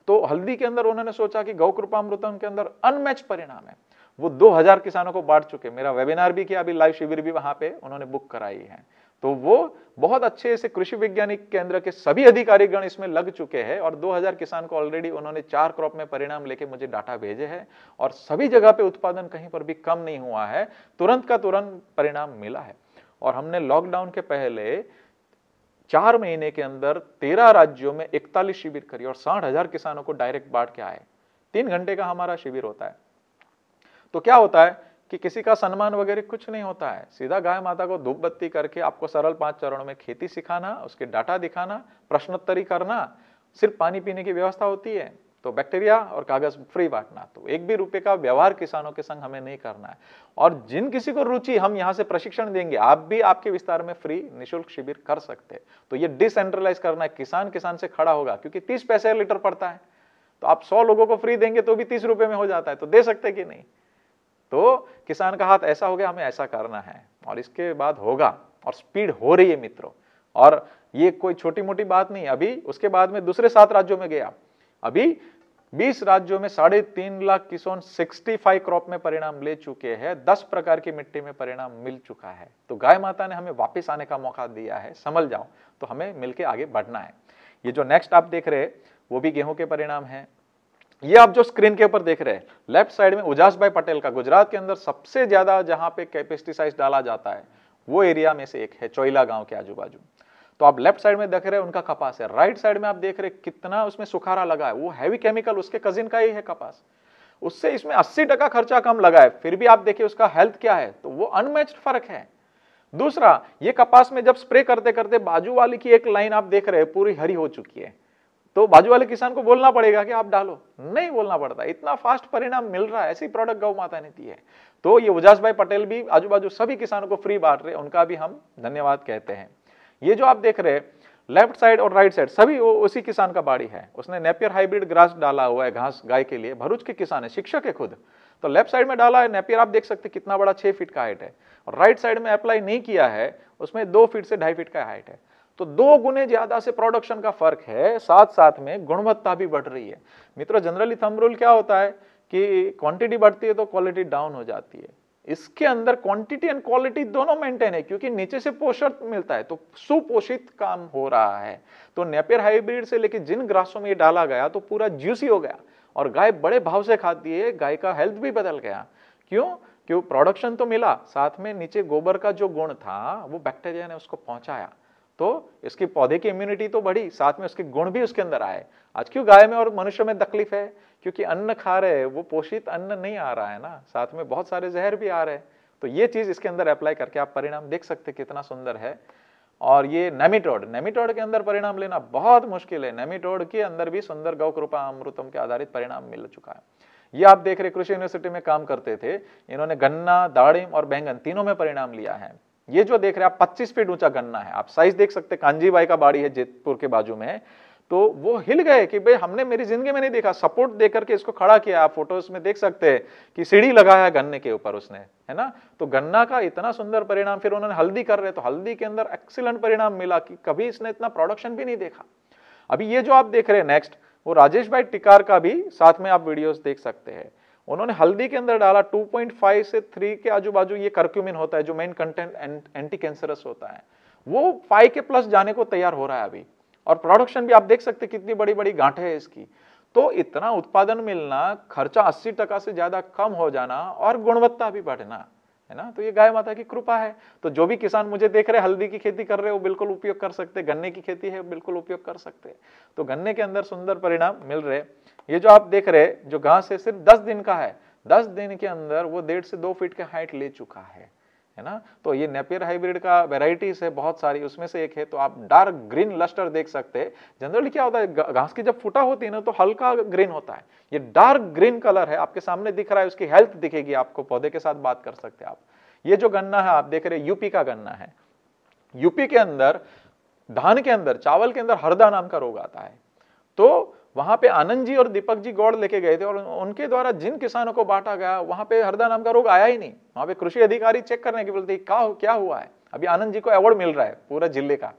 तो हल्दी के अंदर उन्होंने सोचा कि गौ कृपामृतम के अंदर अनमैच परिणाम है वो 2000 किसानों को बांट चुके मेरा वेबिनार भी किया अभी लाइव शिविर भी वहां पे उन्होंने बुक कराई है तो वो बहुत अच्छे से कृषि वैज्ञानिक केंद्र के सभी अधिकारीगण इसमें लग चुके हैं और 2000 किसान को ऑलरेडी उन्होंने चार क्रॉप में परिणाम लेके मुझे डाटा भेजे हैं और सभी जगह पे उत्पादन कहीं पर भी कम नहीं हुआ है तुरंत का तुरंत परिणाम मिला है और हमने लॉकडाउन के पहले चार महीने के अंदर तेरह राज्यों में इकतालीस शिविर करी और साठ हजार किसानों को डायरेक्ट बांट के आए तीन घंटे का हमारा शिविर होता है तो क्या होता है कि किसी का सम्मान वगैरह कुछ नहीं होता है सीधा गाय माता को धूप बत्ती करके आपको सरल पांच चरणों में खेती सिखाना उसके डाटा दिखाना प्रश्नोत्तरी करना सिर्फ पानी पीने की व्यवस्था होती है तो बैक्टीरिया और कागज फ्री बांटना तो एक भी रुपए का व्यवहार किसानों के संग हमें नहीं करना है और जिन किसी को रुचि हम यहां से प्रशिक्षण देंगे आप भी आपके विस्तार में फ्री निशुल्क शिविर कर सकते हैं तो ये डिसेंट्रलाइज करना है किसान किसान से खड़ा होगा क्योंकि तीस पैसे लीटर पड़ता है तो आप सौ लोगों को फ्री देंगे तो भी तीस रुपए में हो जाता है तो दे सकते कि नहीं तो किसान का हाथ ऐसा हो गया हमें ऐसा करना है और इसके बाद होगा और स्पीड हो रही है मित्रों और ये कोई छोटी मोटी बात नहीं अभी उसके बाद में दूसरे सात राज्यों में गया अभी 20 राज्यों में साढ़े तीन लाख किसान 65 क्रॉप में परिणाम ले चुके हैं 10 प्रकार की मिट्टी में परिणाम मिल चुका है तो गाय माता ने हमें वापस आने का मौका दिया है समझ जाओ तो हमें मिलके आगे बढ़ना है ये जो नेक्स्ट आप देख रहे हैं वो भी गेहूं के परिणाम है ये आप जो स्क्रीन के ऊपर देख रहे हैं लेफ्ट साइड में उजास भाई पटेल का गुजरात के अंदर सबसे ज्यादा जहां पे पेस्टिसाइड डाला जाता है वो एरिया में से एक है चोइला गांव के आजू बाजू तो आप लेफ्ट साइड में देख रहे हैं उनका कपास है राइट साइड में आप देख रहे हैं कितना उसमें सुखारा लगा है वो हैवी केमिकल उसके कजिन का ही है कपास उससे इसमें अस्सी टका खर्चा कम लगा है फिर भी आप देखिए उसका हेल्थ क्या है तो वो अनमेच फर्क है दूसरा ये कपास में जब स्प्रे करते करते बाजू वाले की एक लाइन आप देख रहे हैं पूरी हरी हो चुकी है तो बाजू वाले किसान को बोलना पड़ेगा कि आप डालो नहीं बोलना पड़ता इतना फास्ट परिणाम मिल रहा है ऐसी प्रोडक्ट गौ माता ने दी है तो ये उजास भाई पटेल भी आजू बाजू सभी किसानों को फ्री बांट रहे उनका भी हम धन्यवाद कहते हैं ये जो आप देख रहे हैं लेफ्ट साइड और राइट साइड सभी वो उसी किसान का बाड़ी है उसने नेपियर हाइब्रिड ग्रास डाला हुआ है घास गाय के लिए भरूच के किसान है शिक्षक है खुद तो लेफ्ट साइड में डाला है नेपियर आप देख सकते हैं कितना बड़ा छः फीट का हाइट है और राइट साइड में अप्लाई नहीं किया है उसमें दो फीट से ढाई फीट का हाइट है तो दो गुने ज्यादा से प्रोडक्शन का फर्क है साथ साथ में गुणवत्ता भी बढ़ रही है मित्रों जनरली थम रूल क्या होता है कि क्वांटिटी बढ़ती है तो क्वालिटी डाउन हो जाती है इसके अंदर क्वांटिटी एंड क्वालिटी दोनों मेंटेन है क्योंकि नीचे से पोषण मिलता है तो सुपोषित काम हो रहा है तो नेपियर हाइब्रिड से लेकिन जिन ग्रासों में ये डाला गया तो पूरा जूसी हो गया और गाय बड़े भाव से खाती है गाय का हेल्थ भी बदल गया क्यों क्यों प्रोडक्शन तो मिला साथ में नीचे गोबर का जो गुण था वो बैक्टेरिया ने उसको पहुंचाया तो इसकी पौधे की इम्यूनिटी तो बढ़ी साथ में उसके गुण भी उसके अंदर आए आज क्यों गाय में और मनुष्य में तकलीफ है क्योंकि अन्न खा रहे हैं वो पोषित अन्न नहीं आ रहा है ना साथ में बहुत सारे जहर भी आ रहे हैं तो ये चीज़ इसके अंदर अप्लाई करके आप परिणाम देख सकते कितना सुंदर है और ये नेमिटोड नेमिटोड के अंदर परिणाम लेना बहुत मुश्किल है नेमिटोड के अंदर भी सुंदर गौ कृपा अमृतम के आधारित परिणाम मिल चुका है ये आप देख रहे कृषि यूनिवर्सिटी में काम करते थे इन्होंने गन्ना दाड़िम और बैंगन तीनों में परिणाम लिया है ये जो देख रहे हैं आप 25 फीट ऊंचा गन्ना है आप साइज देख सकते हैं कांजीबाई का बाड़ी है जेतपुर के बाजू में तो वो हिल गए कि भाई हमने मेरी जिंदगी में नहीं देखा सपोर्ट दे करके इसको खड़ा किया आप फोटोज में देख सकते हैं कि सीढ़ी लगाया गन्ने के ऊपर उसने है ना तो गन्ना का इतना सुंदर परिणाम फिर उन्होंने हल्दी कर रहे तो हल्दी के अंदर एक्सीलेंट परिणाम मिला कि कभी इसने इतना प्रोडक्शन भी नहीं देखा अभी ये जो आप देख रहे हैं नेक्स्ट वो राजेश भाई टिकार का भी साथ में आप वीडियोस देख सकते हैं उन्होंने हल्दी के अंदर डाला 2.5 से 3 के आजू बाजू ये करक्यूमिन होता है जो मेन कंटेंट एंटी कैंसरस होता है वो 5 के प्लस जाने को तैयार हो रहा है अभी और प्रोडक्शन भी आप देख सकते कितनी बड़ी बड़ी गांठे है इसकी तो इतना उत्पादन मिलना खर्चा अस्सी टका से ज्यादा कम हो जाना और गुणवत्ता भी बढ़ना है ना तो ये गाय माता की कृपा है तो जो भी किसान मुझे देख रहे हल्दी की खेती कर रहे हो बिल्कुल उपयोग कर सकते गन्ने की खेती है बिल्कुल उपयोग कर सकते तो गन्ने के अंदर सुंदर परिणाम मिल रहे ये जो आप देख रहे जो घास है सिर्फ दस दिन का है दस दिन के अंदर वो डेढ़ से दो फीट के हाइट ले चुका है है ना तो ये नेपियर हाइब्रिड का वेराइटीज है बहुत सारी उसमें से एक है तो आप डार्क ग्रीन लस्टर देख सकते हैं जनरली क्या होता है घास की जब फुटा होती है ना तो हल्का ग्रीन होता है ये डार्क ग्रीन कलर है आपके सामने दिख रहा है उसकी हेल्थ दिखेगी आपको पौधे के साथ बात कर सकते हैं आप ये जो गन्ना है आप देख रहे यूपी का गन्ना है यूपी के अंदर धान के अंदर चावल के अंदर हरदा नाम का रोग आता है तो वहां पे आनंद जी और दीपक जी गौड़ लेके गए थे और उनके द्वारा जिन किसानों को बांटा गया वहां पे हरदा नाम का रोग आया ही नहीं वहां पे कृषि अधिकारी चेक करने के बोलते क्या क्या हुआ है अभी आनंद जी को अवार्ड मिल रहा है पूरा जिले का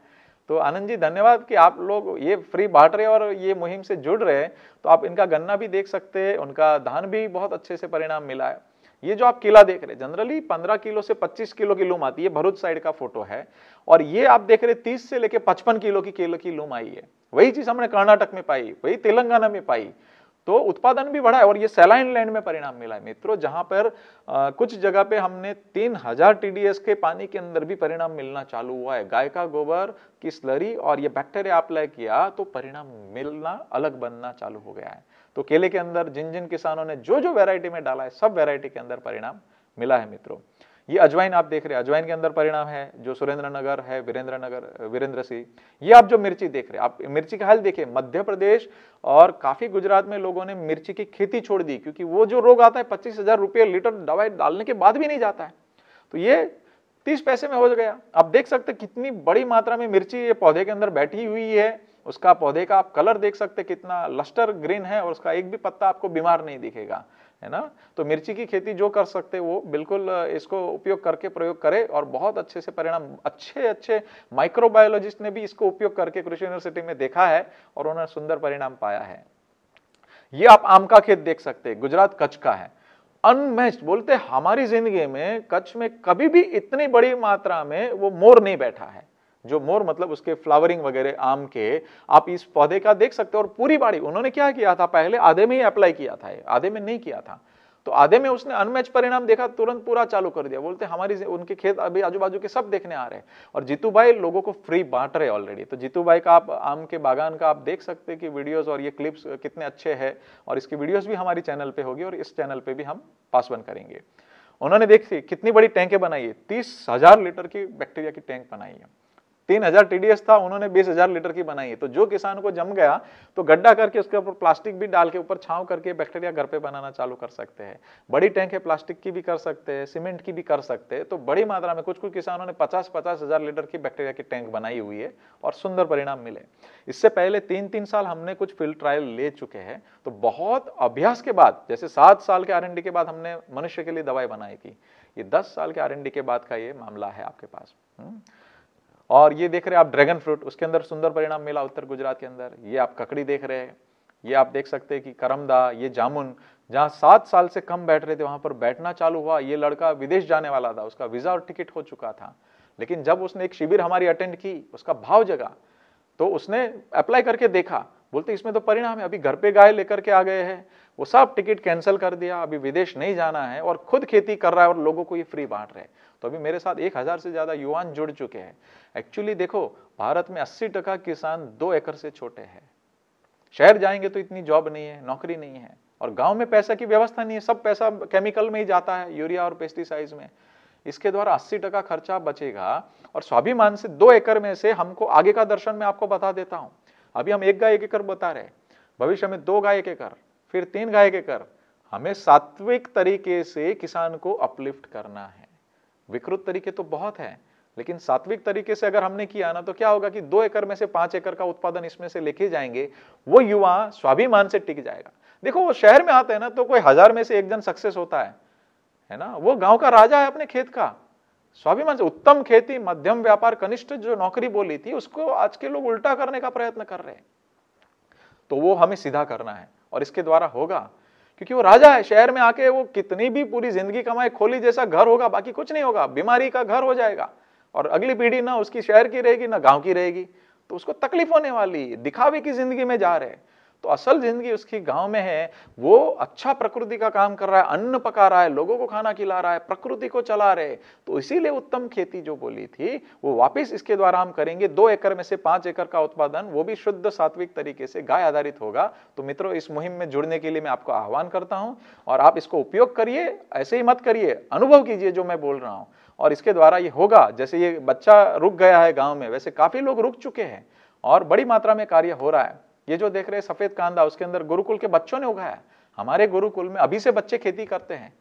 तो आनंद जी धन्यवाद कि आप लोग ये फ्री बांट रहे और ये मुहिम से जुड़ रहे हैं तो आप इनका गन्ना भी देख सकते हैं उनका धान भी बहुत अच्छे से परिणाम मिला है ये जो आप किला देख रहे हैं जनरली 15 किलो से 25 किलो की लूम आती है भरूच साइड का फोटो है और ये आप देख रहे हैं 30 से लेके 55 किलो की केलो की लूम आई है वही चीज हमने कर्नाटक में पाई वही तेलंगाना में पाई तो उत्पादन भी बढ़ा है और ये सैलाइन लैंड में परिणाम मिला है मित्रों जहां पर आ, कुछ जगह पे हमने तीन हजार टीडीएस के पानी के अंदर भी परिणाम मिलना चालू हुआ है गाय का गोबर की स्लरी और ये बैक्टेरिया अप्लाई किया तो परिणाम मिलना अलग बनना चालू हो गया है तो केले के अंदर जिन जिन किसानों ने जो जो वेरायटी में डाला है सब वेरायटी के अंदर परिणाम मिला है मित्रों ये अजवाइन आप देख रहे हैं अजवाइन के अंदर परिणाम है जो सुरेंद्र नगर है वीरेंद्र नगर वीरेंद्र सिंह ये आप जो मिर्ची देख रहे हैं आप मिर्ची का हाल देखिए मध्य प्रदेश और काफी गुजरात में लोगों ने मिर्ची की खेती छोड़ दी क्योंकि वो जो रोग आता है पच्चीस हजार लीटर दवाई डालने के बाद भी नहीं जाता है तो ये तीस पैसे में हो गया आप देख सकते कितनी बड़ी मात्रा में मिर्ची ये पौधे के अंदर बैठी हुई है उसका पौधे का आप कलर देख सकते कितना लस्टर ग्रीन है और उसका एक भी पत्ता आपको बीमार नहीं दिखेगा है ना तो मिर्ची की खेती जो कर सकते वो बिल्कुल इसको उपयोग करके प्रयोग करें और बहुत अच्छे से परिणाम अच्छे अच्छे माइक्रोबायोलॉजिस्ट ने भी इसको उपयोग करके कृषि यूनिवर्सिटी में देखा है और उन्होंने सुंदर परिणाम पाया है ये आप आम का खेत देख सकते हैं गुजरात कच्छ का है अनमैच्ड बोलते हमारी जिंदगी में कच्छ में कभी भी इतनी बड़ी मात्रा में वो मोर नहीं बैठा है जो मोर मतलब उसके फ्लावरिंग वगैरह आम के आप इस पौधे का देख सकते हो और पूरी बाड़ी उन्होंने क्या किया था पहले आधे में ही अप्लाई किया था आधे में नहीं किया था तो आधे में उसने अनमैच परिणाम देखा तुरंत पूरा चालू कर दिया बोलते हमारी उनके खेत अभी आजू बाजू के सब देखने आ रहे हैं और जीतू भाई लोगों को फ्री बांट रहे ऑलरेडी तो जीतू भाई का आप आम के बागान का आप देख सकते हैं कि वीडियोस और ये क्लिप्स कितने अच्छे हैं और इसकी वीडियोज भी हमारी चैनल पे होगी और इस चैनल पर भी हम पासवन करेंगे उन्होंने देखिए कितनी बड़ी टैंकें बनाई है तीस हजार लीटर की बैक्टीरिया की टैंक बनाई है तीन हजार टीडीएस था उन्होंने बीस हजार लीटर की बनाई है तो जो किसान को जम गया तो गड्ढा करके उसके ऊपर प्लास्टिक भी डाल के ऊपर छाव करके बैक्टीरिया घर पे बनाना चालू कर सकते हैं बड़ी टैंक है प्लास्टिक की भी कर सकते हैं सीमेंट की भी कर सकते हैं तो बड़ी मात्रा में कुछ कुछ किसानों ने पचास पचास हजार लीटर की बैक्टीरिया की टैंक बनाई हुई है और सुंदर परिणाम मिले इससे पहले तीन तीन साल हमने कुछ फील्ड ट्रायल ले चुके हैं तो बहुत अभ्यास के बाद जैसे सात साल के आर के बाद हमने मनुष्य के लिए दवाई बनाई थी ये दस साल के आर के बाद का ये मामला है आपके पास हुँ? हम्म। और ये देख रहे हैं आप ड्रैगन फ्रूट उसके अंदर सुंदर परिणाम मिला उत्तर गुजरात के अंदर ये आप ककड़ी देख रहे हैं ये आप देख सकते हैं कि करमदा ये जामुन जहाँ सात साल से कम बैठ रहे थे वहाँ पर बैठना चालू हुआ ये लड़का विदेश जाने वाला था उसका वीज़ा और टिकट हो चुका था लेकिन जब उसने एक शिविर हमारी अटेंड की उसका भाव जगा तो उसने अप्लाई करके देखा बोलते इसमें तो परिणाम है अभी घर पे गाय लेकर के आ गए हैं वो सब टिकट कैंसिल कर दिया अभी विदेश नहीं जाना है और खुद खेती कर रहा है और लोगों को ये फ्री बांट रहे हैं तो अभी मेरे साथ एक हज़ार से ज़्यादा युवान जुड़ चुके हैं एक्चुअली देखो भारत में अस्सी टका किसान दो एकड़ से छोटे हैं शहर जाएंगे तो इतनी जॉब नहीं है नौकरी नहीं है और गांव में पैसा की व्यवस्था नहीं है सब पैसा केमिकल में ही जाता है यूरिया और पेस्टिसाइड में इसके द्वारा अस्सी टका खर्चा बचेगा और स्वाभिमान से दो एकड़ में से हमको आगे का दर्शन में आपको बता देता हूँ अभी हम एक गाय एक एकड़ बता रहे भविष्य में दो गाय एक एकड़ फिर तीन गाय के कर हमें सात्विक तरीके से किसान को अपलिफ्ट करना है विकृत तरीके तो बहुत है लेकिन सात्विक तरीके से अगर हमने किया ना तो क्या होगा कि दो एकड़ में से पांच एकड़ का उत्पादन इसमें से लेके जाएंगे वो युवा स्वाभिमान से टिक जाएगा देखो वो शहर में आते हैं ना तो कोई हजार में से एक जन सक्सेस होता है है ना वो गांव का राजा है अपने खेत का स्वाभिमान से उत्तम खेती मध्यम व्यापार कनिष्ठ जो नौकरी बोली थी उसको आज के लोग उल्टा करने का प्रयत्न कर रहे हैं तो वो हमें सीधा करना है और इसके द्वारा होगा क्योंकि वो राजा है शहर में आके वो कितनी भी पूरी जिंदगी कमाए खोली जैसा घर होगा बाकी कुछ नहीं होगा बीमारी का घर हो जाएगा और अगली पीढ़ी ना उसकी शहर की रहेगी ना गांव की रहेगी तो उसको तकलीफ होने वाली दिखावे की जिंदगी में जा रहे हैं तो असल जिंदगी उसकी गांव में है वो अच्छा प्रकृति का काम कर रहा है अन्न पका रहा है लोगों को खाना खिला रहा है प्रकृति को चला रहे तो इसीलिए उत्तम खेती जो बोली थी वो वापस इसके द्वारा हम करेंगे दो एकड़ में से पांच एकड़ का उत्पादन वो भी शुद्ध सात्विक तरीके से गाय आधारित होगा तो मित्रों इस मुहिम में जुड़ने के लिए मैं आपको आह्वान करता हूं और आप इसको उपयोग करिए ऐसे ही मत करिए अनुभव कीजिए जो मैं बोल रहा हूं और इसके द्वारा ये होगा जैसे ये बच्चा रुक गया है गांव में वैसे काफी लोग रुक चुके हैं और बड़ी मात्रा में कार्य हो रहा है ये जो देख रहे हैं सफेद कांदा उसके अंदर गुरुकुल के बच्चों ने उगाया हमारे गुरुकुल में अभी से बच्चे खेती करते हैं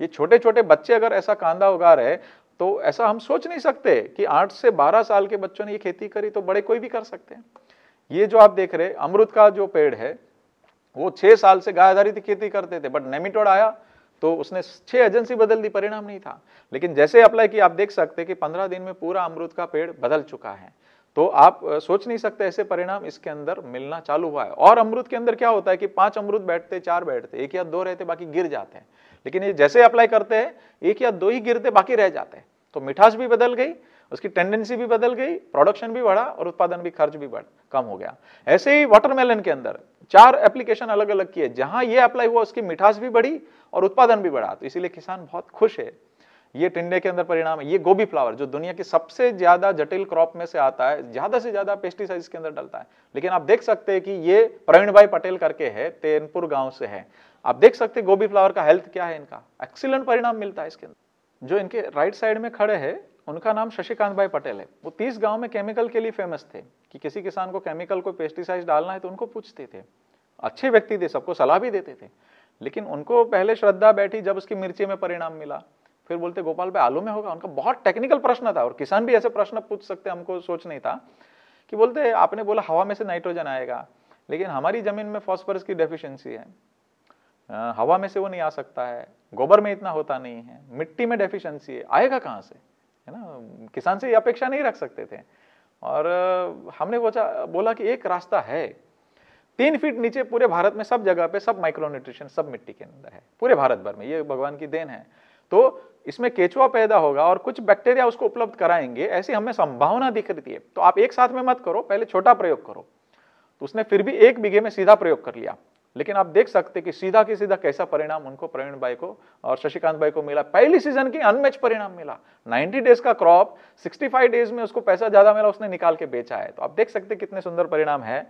ये छोटे छोटे बच्चे अगर ऐसा कांदा उगा रहे तो ऐसा हम सोच नहीं सकते कि आठ से बारह साल के बच्चों ने ये खेती करी तो बड़े कोई भी कर सकते हैं ये जो आप देख रहे अमरुद का जो पेड़ है वो छह साल से गाय आधारित खेती करते थे बट नेमिटोड आया तो उसने छह एजेंसी बदल दी परिणाम नहीं था लेकिन जैसे अप्लाई किया आप देख सकते कि पंद्रह दिन में पूरा अमृत का पेड़ बदल चुका है तो आप सोच नहीं सकते ऐसे परिणाम इसके अंदर मिलना चालू हुआ है और अमृत के अंदर क्या होता है कि पांच अमृत बैठते चार बैठते एक या दो रहते बाकी गिर जाते हैं लेकिन ये जैसे अप्लाई करते हैं एक या दो ही गिरते बाकी रह जाते हैं तो मिठास भी बदल गई उसकी टेंडेंसी भी बदल गई प्रोडक्शन भी बढ़ा और उत्पादन भी खर्च भी बढ़ कम हो गया ऐसे ही वाटरमेलन के अंदर चार एप्लीकेशन अलग अलग किए जहां ये अप्लाई हुआ उसकी मिठास भी बढ़ी और उत्पादन भी बढ़ा तो इसीलिए किसान बहुत खुश है ये टिंडे के अंदर परिणाम है ये गोभी फ्लावर जो दुनिया की सबसे ज्यादा जटिल क्रॉप में से आता है ज्यादा से ज्यादा पेस्टिसाइड के अंदर डलता है लेकिन आप देख सकते हैं कि ये प्रवीण भाई पटेल करके है तेनपुर गांव से है आप देख सकते गोभी फ्लावर का हेल्थ क्या है इनका एक्सीलेंट परिणाम मिलता है इसके अंदर जो इनके राइट साइड में खड़े है उनका नाम शशिकांत भाई पटेल है वो तीस गांव में केमिकल के लिए फेमस थे कि किसी किसान को केमिकल को पेस्टिसाइड डालना है तो उनको पूछते थे अच्छे व्यक्ति थे सबको सलाह भी देते थे लेकिन उनको पहले श्रद्धा बैठी जब उसकी मिर्ची में परिणाम मिला फिर बोलते गोपाल भाई आलू में होगा उनका बहुत टेक्निकल प्रश्न था और किसान भी ऐसे प्रश्न पूछ सकते हमको सोच नहीं था कि बोलते आपने बोला हवा में से नाइट्रोजन आएगा लेकिन हमारी ज़मीन में फॉस्फरस की डेफिशिएंसी है आ, हवा में से वो नहीं आ सकता है गोबर में इतना होता नहीं है मिट्टी में डेफिशिएंसी है आएगा कहाँ से है ना किसान से ये अपेक्षा नहीं रख सकते थे और हमने बोचा बोला कि एक रास्ता है तीन फीट नीचे पूरे भारत में सब जगह पे सब माइक्रो न्यूट्रिशन सब मिट्टी के अंदर है पूरे भारत भर में ये भगवान की देन है तो इसमें केचुआ पैदा होगा और कुछ बैक्टीरिया उसको उपलब्ध कराएंगे ऐसी हमें संभावना दिख रही है तो आप एक साथ में मत करो पहले छोटा प्रयोग करो तो उसने फिर भी एक बीघे में सीधा प्रयोग कर लिया लेकिन आप देख सकते कि सीधा की सीधा कैसा परिणाम उनको प्रवीण भाई को और शशिकांत भाई को मिला पहली सीजन की अनमैच परिणाम मिला 90 डेज का क्रॉप 65 डेज में उसको पैसा ज्यादा मिला उसने निकाल के बेचा है तो आप देख सकते कितने सुंदर परिणाम है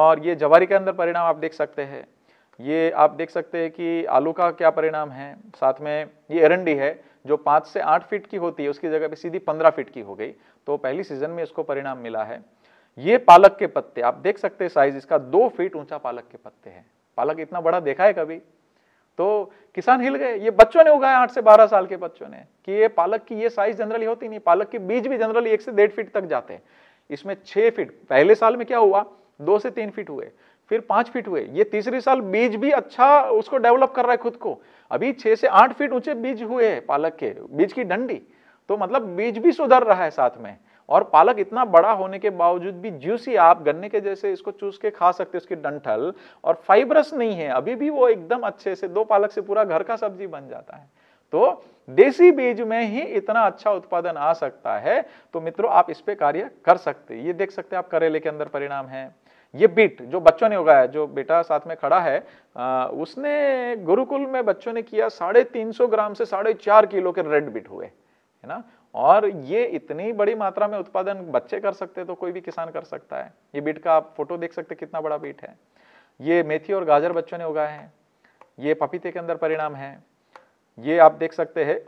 और ये जवारी के अंदर परिणाम आप देख सकते हैं ये आप देख सकते हैं कि आलू का क्या परिणाम है साथ में ये एरंडी है जो पाँच से आठ फीट की होती है उसकी जगह पे सीधी पंद्रह फीट की हो गई तो पहली सीजन में इसको परिणाम मिला है ये पालक के पत्ते आप देख सकते हैं साइज इसका दो फीट ऊंचा पालक के पत्ते हैं पालक इतना बड़ा देखा है कभी तो किसान हिल गए ये बच्चों ने उगाया आठ से बारह साल के बच्चों ने कि ये पालक की ये साइज जनरली होती नहीं पालक के बीज भी जनरली एक से डेढ़ फीट तक जाते हैं इसमें छः फीट पहले साल में क्या हुआ दो से तीन फीट हुए फिर पांच फीट हुए ये तीसरी साल बीज भी अच्छा उसको डेवलप कर रहा है खुद को अभी छह से आठ फीट ऊंचे बीज हुए हैं पालक के बीज की डंडी तो मतलब बीज भी सुधर रहा है साथ में और पालक इतना बड़ा होने के बावजूद भी जूसी आप गन्ने के जैसे इसको चूस के खा सकते हैं उसकी डंठल और फाइबरस नहीं है अभी भी वो एकदम अच्छे से दो पालक से पूरा घर का सब्जी बन जाता है तो देसी बीज में ही इतना अच्छा उत्पादन आ सकता है तो मित्रों आप इस पे कार्य कर सकते ये देख सकते हैं आप करेले के अंदर परिणाम है ये बीट जो बच्चों ने उगाया जो बेटा साथ में खड़ा है आ, उसने गुरुकुल में बच्चों ने किया साढ़े तीन सौ ग्राम से साढ़े चार किलो के रेड बीट हुए है ना और ये इतनी बड़ी मात्रा में उत्पादन बच्चे कर सकते तो कोई भी किसान कर सकता है ये बीट का आप फोटो देख सकते कितना बड़ा बीट है ये मेथी और गाजर बच्चों ने उगाए हैं ये पपीते के अंदर परिणाम है ये आप देख सकते हैं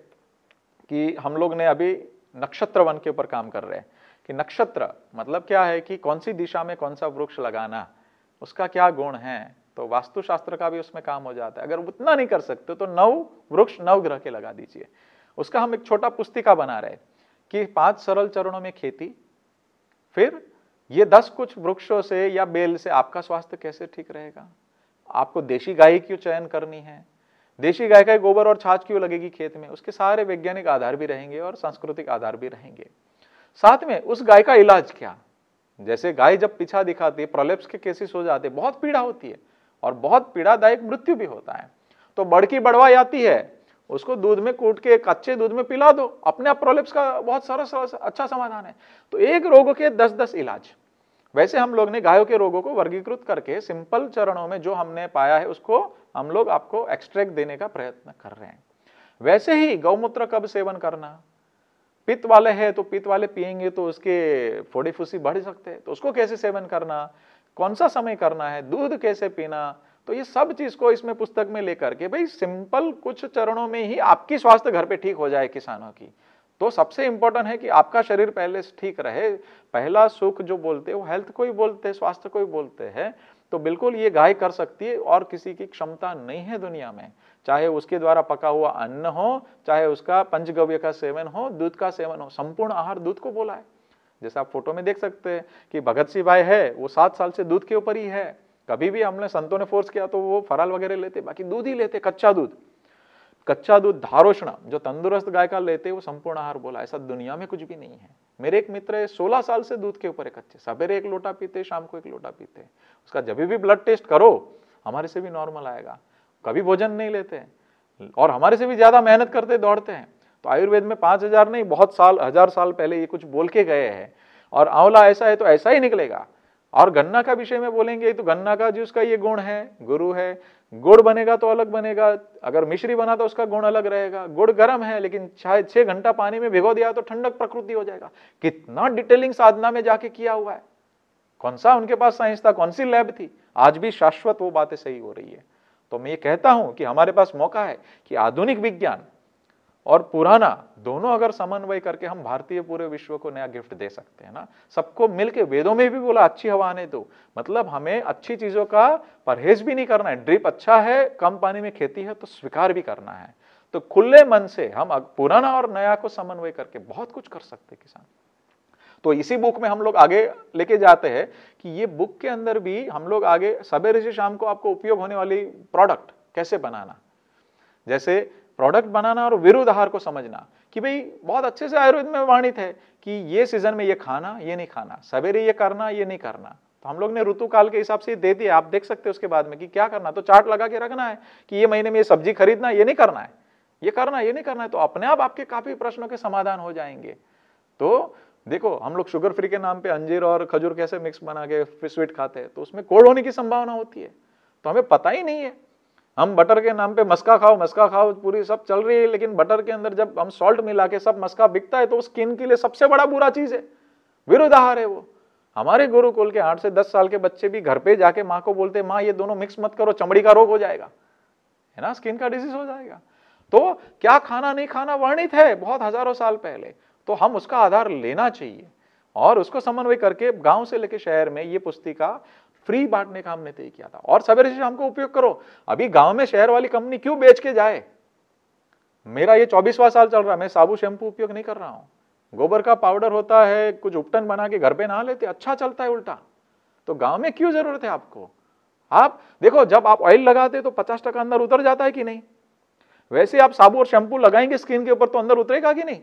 कि हम लोग ने अभी नक्षत्र वन के ऊपर काम कर रहे हैं कि नक्षत्र मतलब क्या है कि कौन सी दिशा में कौन सा वृक्ष लगाना उसका क्या गुण है तो वास्तुशास्त्र का भी उसमें काम हो जाता है अगर उतना नहीं कर सकते तो नव वृक्ष नव ग्रह के लगा दीजिए उसका हम एक छोटा पुस्तिका बना रहे कि पांच सरल चरणों में खेती फिर ये दस कुछ वृक्षों से या बेल से आपका स्वास्थ्य कैसे ठीक रहेगा आपको देशी गाय क्यों चयन करनी है देशी गाय का गोबर और छाछ क्यों लगेगी खेत में उसके सारे वैज्ञानिक आधार भी रहेंगे और सांस्कृतिक आधार भी रहेंगे साथ में उस गाय का इलाज क्या जैसे गाय जब पीछा दिखाती है प्रोलेप्स के केसेस हो जाते हैं बहुत पीड़ा होती है और बहुत पीड़ादायक मृत्यु भी होता है तो बड़की बढ़वाई आती है उसको दूध में कूट के कच्चे दूध में पिला दो अपने आप प्रोलेप्स का बहुत सारा सरस अच्छा समाधान है तो एक रोग के दस दस इलाज वैसे हम लोग ने गायों के रोगों को वर्गीकृत करके सिंपल चरणों में जो हमने पाया है उसको हम लोग आपको एक्सट्रैक्ट देने का प्रयत्न कर रहे हैं वैसे ही गौमूत्र कब सेवन करना पित्त वाले हैं तो पित्त वाले पिएंगे तो उसके फोड़ी फुसी बढ़ सकते हैं तो उसको कैसे सेवन करना कौन सा समय करना है दूध कैसे पीना तो ये सब चीज को इसमें पुस्तक में लेकर के भाई सिंपल कुछ चरणों में ही आपकी स्वास्थ्य घर पे ठीक हो जाए किसानों की तो सबसे इंपॉर्टेंट है कि आपका शरीर पहले ठीक रहे पहला सुख जो बोलते हैं वो हेल्थ को ही बोलते हैं स्वास्थ्य को ही बोलते हैं तो बिल्कुल ये गाय कर सकती है और किसी की क्षमता नहीं है दुनिया में चाहे उसके द्वारा पका हुआ अन्न हो चाहे उसका पंचगव्य का सेवन हो दूध का सेवन हो संपूर्ण आहार दूध को बोला है जैसे आप फोटो में देख सकते हैं कि भगत सिंह भाई है वो सात साल से दूध के ऊपर ही है कभी भी हमने संतों ने फोर्स किया तो वो फराल वगैरह लेते बाकी दूध ही लेते कच्चा दूध कच्चा दूध धारोषण जो तंदुरुस्त गाय का लेते वो संपूर्ण आहार बोला ऐसा दुनिया में कुछ भी नहीं है मेरे एक मित्र है सोलह साल से दूध के ऊपर है कच्चे सवेरे एक लोटा पीते शाम को एक लोटा पीते उसका जब भी ब्लड टेस्ट करो हमारे से भी नॉर्मल आएगा कभी भोजन नहीं लेते हैं और हमारे से भी ज़्यादा मेहनत करते दौड़ते हैं तो आयुर्वेद में पांच हज़ार नहीं बहुत साल हज़ार साल पहले ये कुछ बोल के गए हैं और आंवला ऐसा है तो ऐसा ही निकलेगा और गन्ना का विषय में बोलेंगे तो गन्ना का जूस का ये गुण है गुरु है गुड़ बनेगा तो अलग बनेगा अगर मिश्री बना तो उसका गुण अलग रहेगा गुड़ गर्म है लेकिन चाहे छह घंटा पानी में भिगो दिया तो ठंडक प्रकृति हो जाएगा कितना डिटेलिंग साधना में जाके किया हुआ है कौन सा उनके पास साइंस था कौन सी लैब थी आज भी शाश्वत वो बातें सही हो रही है तो मैं ये कहता हूं कि हमारे पास मौका है कि आधुनिक विज्ञान और पुराना दोनों अगर समन्वय करके हम भारतीय पूरे विश्व को नया गिफ्ट दे सकते हैं ना सबको मिलके वेदों में भी बोला अच्छी हवा आने दो मतलब हमें अच्छी चीजों का परहेज भी नहीं करना है ड्रिप अच्छा है कम पानी में खेती है तो स्वीकार भी करना है तो खुले मन से हम पुराना और नया को समन्वय करके बहुत कुछ कर सकते किसान तो इसी बुक में हम लोग आगे लेके जाते हैं कि ये बुक के अंदर भी हम लोग आगे सवेरे से शाम को आपको उपयोग होने वाली प्रोडक्ट कैसे बनाना जैसे प्रोडक्ट बनाना और विरुद्ध आहार को समझना कि भाई बहुत अच्छे से आयुर्वेद में वर्णित है कि ये सीजन में ये खाना ये नहीं खाना सवेरे ये करना ये नहीं करना तो हम लोग ने ऋतु काल के हिसाब से दे दिया आप देख सकते हैं उसके बाद में कि क्या करना तो चार्ट लगा के रखना है कि ये महीने में ये सब्जी खरीदना ये नहीं करना है ये करना ये नहीं करना है तो अपने आप आपके काफी प्रश्नों के समाधान हो जाएंगे तो देखो हम लोग शुगर फ्री के नाम पे अंजीर और खजूर कैसे मिक्स बना के स्वीट खाते हैं तो उसमें कोड होने की संभावना होती है तो हमें पता ही नहीं है हम बटर के नाम पे मस्का खाओ मस्का खाओ पूरी सब चल रही है लेकिन बटर के अंदर जब हम सॉल्ट मिला के सब मस्का बिकता है तो स्किन के लिए सबसे बड़ा बुरा चीज है विरुद्ध आहार है वो हमारे गुरुकुल के आठ से दस साल के बच्चे भी घर पे जाके माँ को बोलते माँ ये दोनों मिक्स मत करो चमड़ी का रोग हो जाएगा है ना स्किन का डिजीज हो जाएगा तो क्या खाना नहीं खाना वर्णित है बहुत हजारों साल पहले तो हम उसका आधार लेना चाहिए और उसको समन्वय करके गांव से लेकर शहर में ये पुस्तिका फ्री बांटने का हमने तय किया था और सवेरे शाम को उपयोग करो अभी गांव में शहर वाली कंपनी क्यों बेच के जाए मेरा ये चौबीसवा साल चल रहा है मैं साबु शैम्पू उपयोग नहीं कर रहा हूं गोबर का पाउडर होता है कुछ उपटन बना के घर पे ना लेते अच्छा चलता है उल्टा तो गांव में क्यों जरूरत है आपको आप देखो जब आप ऑयल लगाते तो पचास अंदर उतर जाता है कि नहीं वैसे आप साबु और शैंपू लगाएंगे स्किन के ऊपर तो अंदर उतरेगा कि नहीं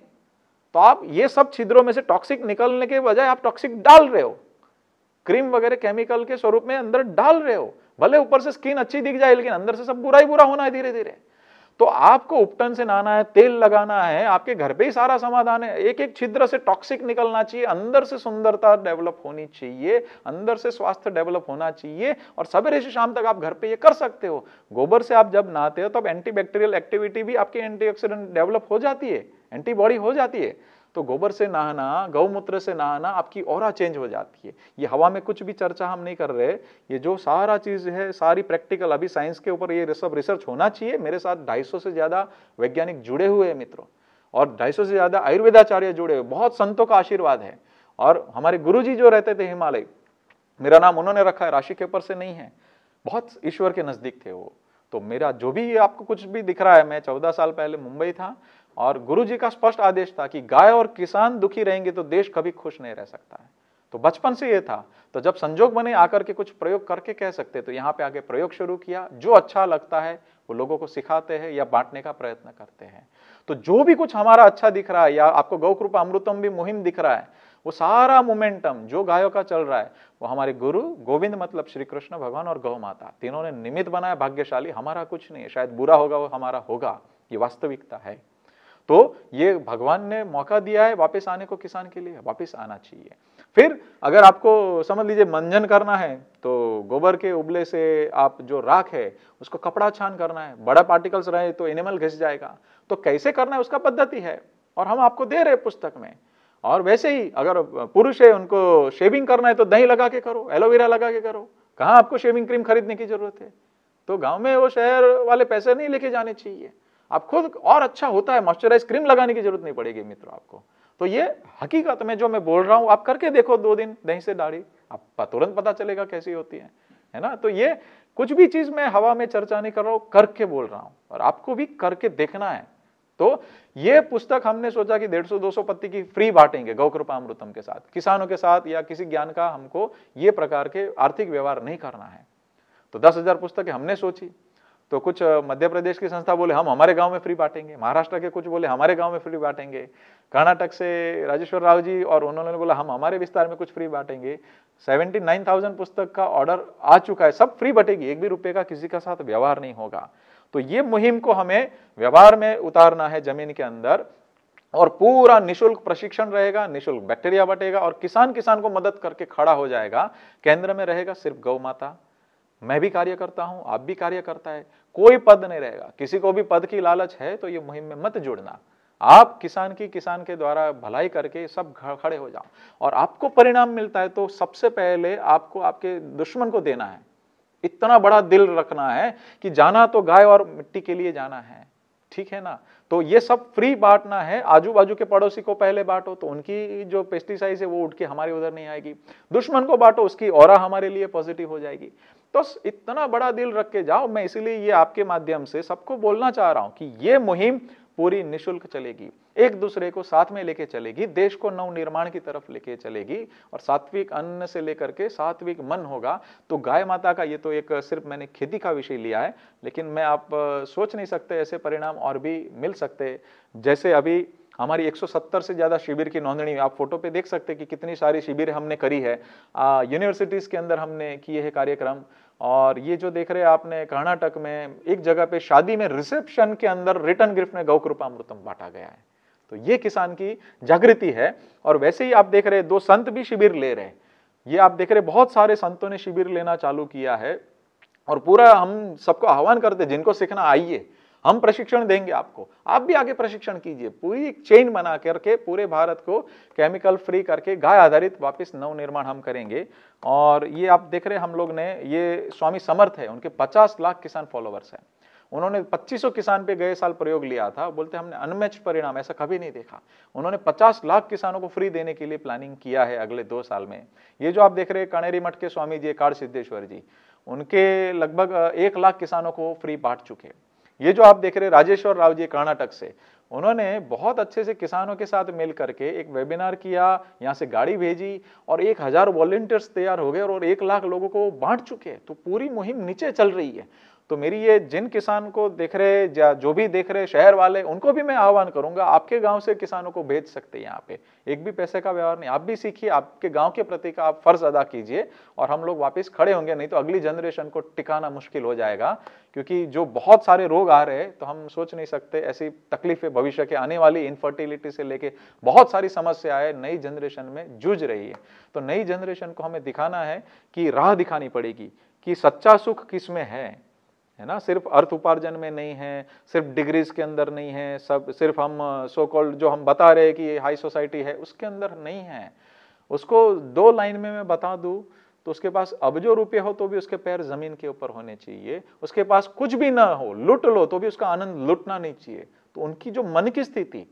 तो आप ये सब छिद्रों में से टॉक्सिक निकलने के बजाय आप टॉक्सिक डाल रहे हो क्रीम वगैरह केमिकल के स्वरूप में अंदर डाल रहे हो भले ऊपर से स्किन अच्छी दिख जाए लेकिन अंदर से सब बुरा ही बुरा होना है धीरे धीरे तो आपको उपटन से नहाना है तेल लगाना है आपके घर पे ही सारा समाधान है एक एक छिद्र से टॉक्सिक निकलना चाहिए अंदर से सुंदरता डेवलप होनी चाहिए अंदर से स्वास्थ्य डेवलप होना चाहिए और सवेरे से शाम तक आप घर पे ये कर सकते हो गोबर से आप जब नहाते हो तब एंटीबैक्टीरियल एक्टिविटी भी आपकी एंटीऑक्सीडेंट डेवलप हो जाती है एंटीबॉडी हो जाती है तो गोबर से नहाना गौमूत्र से नहाना आपकी और चेंज हो जाती है ये हवा में कुछ भी चर्चा हम नहीं कर रहे ये जो सारा चीज़ है सारी प्रैक्टिकल अभी साइंस के ऊपर ये सब रिसर्च होना चाहिए मेरे साथ ढाई से ज़्यादा वैज्ञानिक जुड़े हुए हैं मित्रों और ढाई से ज़्यादा आयुर्वेदाचार्य जुड़े हुए बहुत संतों का आशीर्वाद है और हमारे गुरु जो रहते थे हिमालय मेरा नाम उन्होंने रखा है राशि खेपर से नहीं है बहुत ईश्वर के नज़दीक थे वो तो मेरा जो भी आपको कुछ भी दिख रहा है मैं चौदह साल पहले मुंबई था और गुरु जी का स्पष्ट आदेश था कि गाय और किसान दुखी रहेंगे तो देश कभी खुश नहीं रह सकता है तो बचपन से ये था तो जब संजोग बने आकर के कुछ प्रयोग करके कह सकते तो यहाँ पे आगे प्रयोग शुरू किया जो अच्छा लगता है वो लोगों को सिखाते हैं या बांटने का प्रयत्न करते हैं तो जो भी कुछ हमारा अच्छा दिख रहा है या आपको गौ कृपा अमृतम भी मुहिम दिख रहा है वो सारा मोमेंटम जो गायों का चल रहा है वो हमारे गुरु गोविंद मतलब श्री कृष्ण भगवान और गौ माता तीनों ने निमित्त बनाया भाग्यशाली हमारा कुछ नहीं है शायद बुरा होगा वो हमारा होगा ये वास्तविकता है तो ये भगवान ने मौका दिया है वापस आने को किसान के लिए वापस आना चाहिए फिर अगर आपको समझ लीजिए मंजन करना है तो गोबर के उबले से आप जो राख है उसको कपड़ा छान करना है बड़ा पार्टिकल्स रहे तो एनिमल घिस जाएगा तो कैसे करना है उसका पद्धति है और हम आपको दे रहे पुस्तक में और वैसे ही अगर पुरुष है उनको शेविंग करना है तो दही लगा के करो एलोवेरा लगा के करो कहाँ आपको शेविंग क्रीम खरीदने की जरूरत है तो गांव में वो शहर वाले पैसे नहीं लेके जाने चाहिए आप खुद और अच्छा होता है मॉइस्चराइज क्रीम लगाने की जरूरत नहीं पड़ेगी मित्रों आपको तो ये हकीकत में जो मैं बोल रहा हूँ आप करके देखो दो दिन दही से दाढ़ी आप तुरंत पता चलेगा कैसी होती है है ना तो ये कुछ भी चीज मैं हवा में चर्चा नहीं कर रहा हूँ करके बोल रहा हूँ और आपको भी करके देखना है तो ये पुस्तक हमने सोचा कि 150 200 पत्ती की फ्री बांटेंगे गौ कृपा अमृतम के साथ किसानों के साथ या किसी ज्ञान का हमको ये प्रकार के आर्थिक व्यवहार नहीं करना है तो दस हजार पुस्तकें हमने सोची तो कुछ मध्य प्रदेश की संस्था बोले हम हमारे गांव में फ्री बांटेंगे महाराष्ट्र के कुछ बोले हमारे गांव में फ्री बांटेंगे कर्नाटक से राजेश्वर राव जी और उन्होंने बोला हम हमारे विस्तार में कुछ फ्री बांटेंगे 79,000 पुस्तक का ऑर्डर आ चुका है सब फ्री बटेगी एक भी रुपये का किसी का साथ व्यवहार नहीं होगा तो ये मुहिम को हमें व्यवहार में उतारना है जमीन के अंदर और पूरा निशुल्क प्रशिक्षण रहेगा निशुल्क बैक्टीरिया बटेगा और किसान किसान को मदद करके खड़ा हो जाएगा केंद्र में रहेगा सिर्फ गौ माता मैं भी कार्य करता हूं आप भी कार्य करता है कोई पद नहीं रहेगा किसी को भी पद की लालच है तो ये मुहिम में मत जुड़ना आप किसान की किसान के द्वारा भलाई करके सब खड़े हो जाओ और आपको परिणाम मिलता है तो सबसे पहले आपको आपके दुश्मन को देना है इतना बड़ा दिल रखना है कि जाना तो गाय और मिट्टी के लिए जाना है ठीक है ना तो ये सब फ्री बांटना है आजू बाजू के पड़ोसी को पहले बांटो तो उनकी जो पेस्टिसाइड है वो उठ के हमारे उधर नहीं आएगी दुश्मन को बांटो उसकी और हमारे लिए पॉजिटिव हो जाएगी तो इतना बड़ा दिल रख के जाओ मैं इसीलिए ये आपके माध्यम से सबको बोलना चाह रहा हूं कि ये मुहिम पूरी निशुल्क चलेगी एक दूसरे को साथ में लेके चलेगी देश को नव निर्माण की तरफ लेके चलेगी और सात्विक अन्न से लेकर के सात्विक मन होगा तो गाय माता का ये तो एक सिर्फ मैंने खेती का विषय लिया है लेकिन मैं आप सोच नहीं सकते ऐसे परिणाम और भी मिल सकते जैसे अभी हमारी 170 से ज़्यादा शिविर की नोंदी आप फोटो पे देख सकते हैं कि कितनी सारी शिविर हमने करी है यूनिवर्सिटीज़ के अंदर हमने किए हैं कार्यक्रम और ये जो देख रहे हैं आपने कर्नाटक में एक जगह पे शादी में रिसेप्शन के अंदर रिटर्न गिफ्ट में गौ कृपा अमृतम बांटा गया है तो ये किसान की जागृति है और वैसे ही आप देख रहे दो संत भी शिविर ले रहे हैं ये आप देख रहे बहुत सारे संतों ने शिविर लेना चालू किया है और पूरा हम सबको आह्वान करते जिनको सीखना आइए हम प्रशिक्षण देंगे आपको आप भी आगे प्रशिक्षण कीजिए पूरी एक चेन बना करके पूरे भारत को केमिकल फ्री करके गाय आधारित वापस नवनिर्माण हम करेंगे और ये आप देख रहे हैं हम लोग ने ये स्वामी समर्थ है उनके 50 लाख किसान फॉलोअर्स हैं उन्होंने 2500 किसान पे गए साल प्रयोग लिया था बोलते हमने अनमेच परिणाम ऐसा कभी नहीं देखा उन्होंने 50 लाख किसानों को फ्री देने के लिए प्लानिंग किया है अगले दो साल में ये जो आप देख रहे हैं कणेरी मठ के स्वामी जी कार सिद्धेश्वर जी उनके लगभग एक लाख किसानों को फ्री बांट चुके हैं ये जो आप देख रहे राजेश्वर राव जी कर्नाटक से उन्होंने बहुत अच्छे से किसानों के साथ मिल करके एक वेबिनार किया यहाँ से गाड़ी भेजी और एक हज़ार वॉलेंटियर्स तैयार हो गए और एक लाख लोगों को बांट चुके हैं तो पूरी मुहिम नीचे चल रही है तो मेरी ये जिन किसान को देख रहे या जो भी देख रहे शहर वाले उनको भी मैं आह्वान करूंगा आपके गांव से किसानों को भेज सकते हैं यहाँ पे एक भी पैसे का व्यवहार नहीं आप भी सीखिए आपके गांव के प्रति का आप फर्ज अदा कीजिए और हम लोग वापस खड़े होंगे नहीं तो अगली जनरेशन को टिकाना मुश्किल हो जाएगा क्योंकि जो बहुत सारे रोग आ रहे हैं तो हम सोच नहीं सकते ऐसी तकलीफें भविष्य के आने वाली इनफर्टिलिटी से लेके बहुत सारी समस्याएं नई जनरेशन में जूझ रही है तो नई जनरेशन को हमें दिखाना है कि राह दिखानी पड़ेगी कि सच्चा सुख किस में है है ना सिर्फ अर्थ उपार्जन में नहीं है सिर्फ डिग्रीज के अंदर नहीं है सब सिर्फ हम सो so कॉल्ड जो हम बता रहे हैं कि हाई सोसाइटी है उसके अंदर नहीं है उसको दो लाइन में मैं बता दूँ तो उसके पास अब जो रुपये हो तो भी उसके पैर जमीन के ऊपर होने चाहिए उसके पास कुछ भी ना हो लुट लो तो भी उसका आनंद लुटना नहीं चाहिए तो उनकी जो मन की स्थिति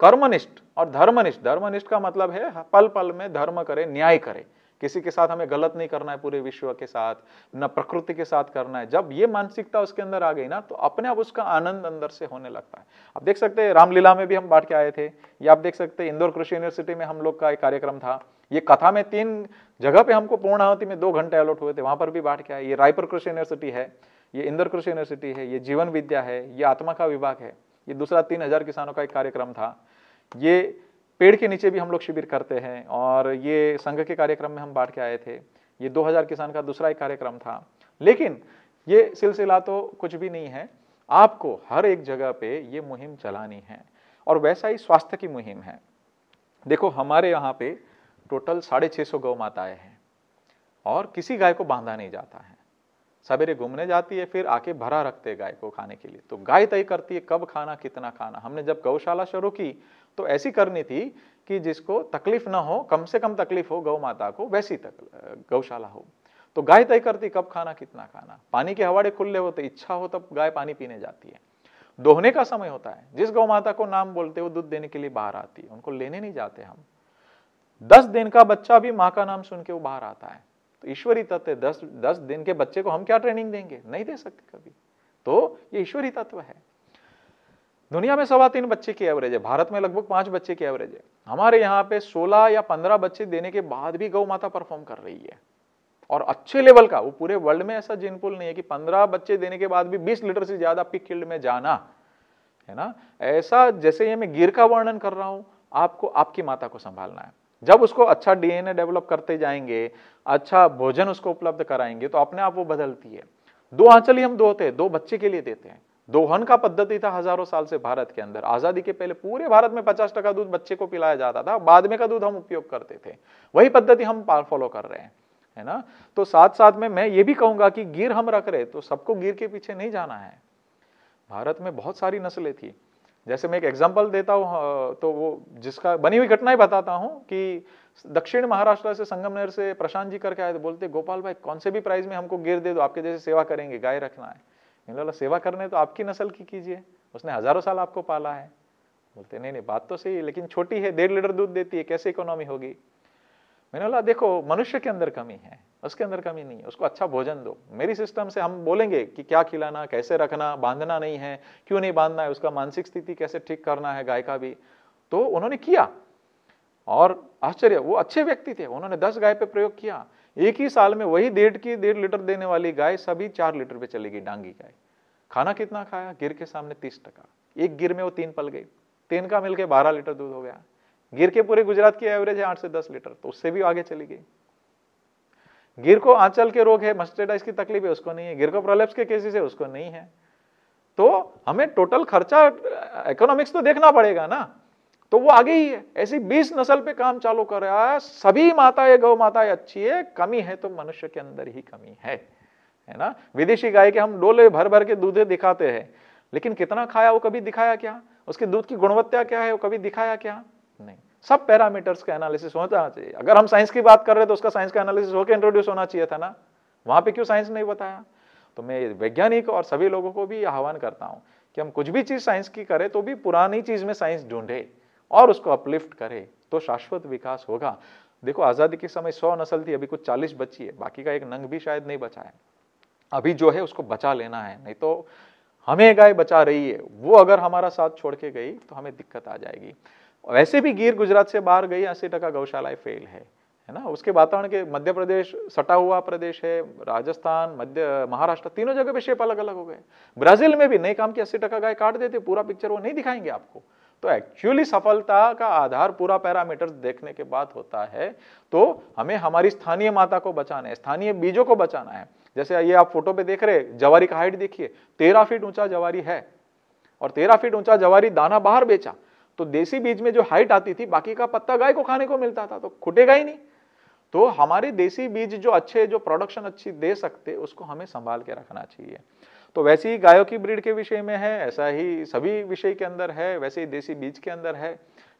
कर्मनिष्ठ और धर्मनिष्ठ धर्मनिष्ठ का मतलब है पल पल में धर्म करे न्याय करे किसी के साथ हमें गलत नहीं करना है पूरे विश्व के साथ न प्रकृति के साथ करना है जब ये मानसिकता उसके अंदर आ गई ना तो अपने आप उसका आनंद अंदर से होने लगता है आप देख सकते हैं रामलीला में भी हम बांट के आए थे या आप देख सकते हैं इंदौर कृषि यूनिवर्सिटी में हम लोग का एक कार्यक्रम था ये कथा में तीन जगह पे हमको पूर्णावती में दो घंटे अलॉट हुए थे वहां पर भी बांट के आए ये रायपुर कृषि यूनिवर्सिटी है ये इंदौर कृषि यूनिवर्सिटी है ये जीवन विद्या है ये आत्मा का विभाग है ये दूसरा तीन हजार किसानों का एक कार्यक्रम था ये पेड़ के नीचे भी हम लोग शिविर करते हैं और ये संघ के कार्यक्रम में हम बांट के आए थे ये 2000 किसान का दूसरा एक कार्यक्रम था लेकिन ये सिलसिला तो कुछ भी नहीं है आपको हर एक जगह पे ये मुहिम चलानी है और वैसा ही स्वास्थ्य की मुहिम है देखो हमारे यहाँ पे टोटल साढ़े छः सौ गौ माताएँ हैं और किसी गाय को बांधा नहीं जाता है सवेरे घूमने जाती है फिर आके भरा रखते है गाय को खाने के लिए तो गाय तय करती है कब खाना कितना खाना हमने जब गौशाला शुरू की तो ऐसी करनी थी कि जिसको तकलीफ ना हो कम से कम तकलीफ हो गौ माता को वैसी तक गौशाला हो तो गाय तय करती कब खाना कितना खाना पानी के हवाड़े खुले होते तो इच्छा हो तब गाय पानी पीने जाती है दोहने का समय होता है जिस गौ माता को नाम बोलते वो दूध देने के लिए बाहर आती है उनको लेने नहीं जाते हम दस दिन का बच्चा भी माँ का नाम सुन के वो बाहर आता है तो ईश्वरी तत्व दस दस दिन के बच्चे को हम क्या ट्रेनिंग देंगे नहीं दे सकते कभी तो ये ईश्वरी तत्व है दुनिया में सवा तीन बच्चे की एवरेज है भारत में लगभग पांच बच्चे की एवरेज है हमारे यहाँ पे सोलह या पंद्रह बच्चे देने के बाद भी गौ माता परफॉर्म कर रही है और अच्छे लेवल का वो पूरे वर्ल्ड में ऐसा जिनपुल नहीं है कि पंद्रह बच्चे देने के बाद भी बीस लीटर से ज्यादा पिक फील्ड में जाना है ना ऐसा जैसे ये मैं गिर का वर्णन कर रहा हूं आपको आपकी माता को संभालना है जब उसको अच्छा डीएनए डेवलप करते जाएंगे अच्छा भोजन उसको उपलब्ध कराएंगे तो अपने आप वो बदलती है दो आंचल ही हम दो होते हैं दो बच्चे के लिए देते हैं दोहन का पद्धति था हजारों साल से भारत के अंदर आजादी के पहले पूरे भारत में पचास टका दूध बच्चे को पिलाया जाता था बाद में का दूध हम उपयोग करते थे वही पद्धति हम फॉलो कर रहे हैं है ना तो साथ साथ में मैं ये भी कहूंगा कि गिर हम रख रहे तो सबको गिर के पीछे नहीं जाना है भारत में बहुत सारी नस्लें थी जैसे मैं एक एग्जाम्पल देता हूँ हाँ, तो वो जिसका बनी हुई घटनाएं बताता हूँ कि दक्षिण महाराष्ट्र से संगमनेर से प्रशांत जी करके आए तो बोलते गोपाल भाई कौन से भी प्राइज में हमको गिर दे दो आपके जैसे सेवा करेंगे गाय रखना है मैंने बोला सेवा करने तो आपकी नस्ल की कीजिए उसने हज़ारों साल आपको पाला है बोलते नहीं नहीं बात तो सही है लेकिन छोटी है डेढ़ लीटर दूध देती है कैसे इकोनॉमी होगी मैंने बोला देखो मनुष्य के अंदर कमी है उसके अंदर कमी नहीं है उसको अच्छा भोजन दो मेरी सिस्टम से हम बोलेंगे कि क्या खिलाना कैसे रखना बांधना नहीं है क्यों नहीं बांधना है उसका मानसिक स्थिति कैसे ठीक करना है गाय का भी तो उन्होंने किया और आश्चर्य वो अच्छे व्यक्ति थे उन्होंने दस गाय पे प्रयोग किया एक ही साल में वही डेढ़ की डेढ़ लीटर देने वाली गाय सभी चार लीटर पे चली गई डांगी गाय खाना कितना खाया गिर के सामने तीस टका एक गिर में वो तीन पल गई तीन का मिलके बारह लीटर दूध हो गया गिर के पूरे गुजरात की एवरेज है आठ से दस लीटर तो उससे भी आगे चली गई गिर को आंचल के रोग है मस्टेडाइस की तकलीफ है उसको नहीं है गिर को प्रोलेप्स के केसेस है उसको नहीं है तो हमें टोटल खर्चा इकोनॉमिक्स तो देखना पड़ेगा ना तो वो आगे ही है ऐसी बीस नस्ल पे काम चालू कर रहा है सभी माताएं गौ माताएं अच्छी है कमी है तो मनुष्य के अंदर ही कमी है है ना विदेशी गाय के हम डोले भर भर के दूधे दिखाते हैं लेकिन कितना खाया वो कभी दिखाया क्या उसके दूध की गुणवत्ता क्या है वो कभी दिखाया क्या नहीं सब पैरामीटर्स का एनालिसिस होना चाहिए अगर हम साइंस की बात कर रहे हैं तो उसका साइंस का एनालिसिस होकर इंट्रोड्यूस होना चाहिए था ना वहां पे क्यों साइंस नहीं बताया तो मैं वैज्ञानिक और सभी लोगों को भी आह्वान करता हूँ कि हम कुछ भी चीज़ साइंस की करें तो भी पुरानी चीज़ में साइंस ढूंढे और उसको अपलिफ्ट करे तो शाश्वत विकास होगा देखो आज़ादी के समय सौ नस्ल थी अभी कुछ चालीस बची है बाकी का एक नंग भी शायद नहीं बचा है अभी जो है उसको बचा लेना है नहीं तो हमें गाय बचा रही है वो अगर हमारा साथ छोड़ के गई तो हमें दिक्कत आ जाएगी वैसे भी गिर गुजरात से बाहर गई अस्सी टका गौशालाएं फेल है है ना उसके वातावरण के मध्य प्रदेश सटा हुआ प्रदेश है राजस्थान मध्य महाराष्ट्र तीनों जगह पे शेप अलग अलग हो गए ब्राजील में भी नए काम की अस्सी टका गाय काट देते पूरा पिक्चर वो नहीं दिखाएंगे आपको तो एक्चुअली सफलता का आधार पूरा पैरामीटर देखने के बाद होता है तो हमें हमारी स्थानीय माता को बचाना है स्थानीय बीजों को बचाना है जैसे ये आप फोटो पे देख रहे जवारी का हाइट देखिए तेरह फीट ऊंचा जवारी है और तेरह फीट ऊंचा जवारी दाना बाहर बेचा तो देसी बीज में जो हाइट आती थी बाकी का पत्ता गाय को खाने को मिलता था तो खुटेगा ही नहीं तो हमारे देसी बीज जो अच्छे जो प्रोडक्शन अच्छी दे सकते उसको हमें संभाल के रखना चाहिए तो वैसे ही गायों की ब्रीड के विषय में है ऐसा ही सभी विषय के अंदर है वैसे ही देसी बीज के अंदर है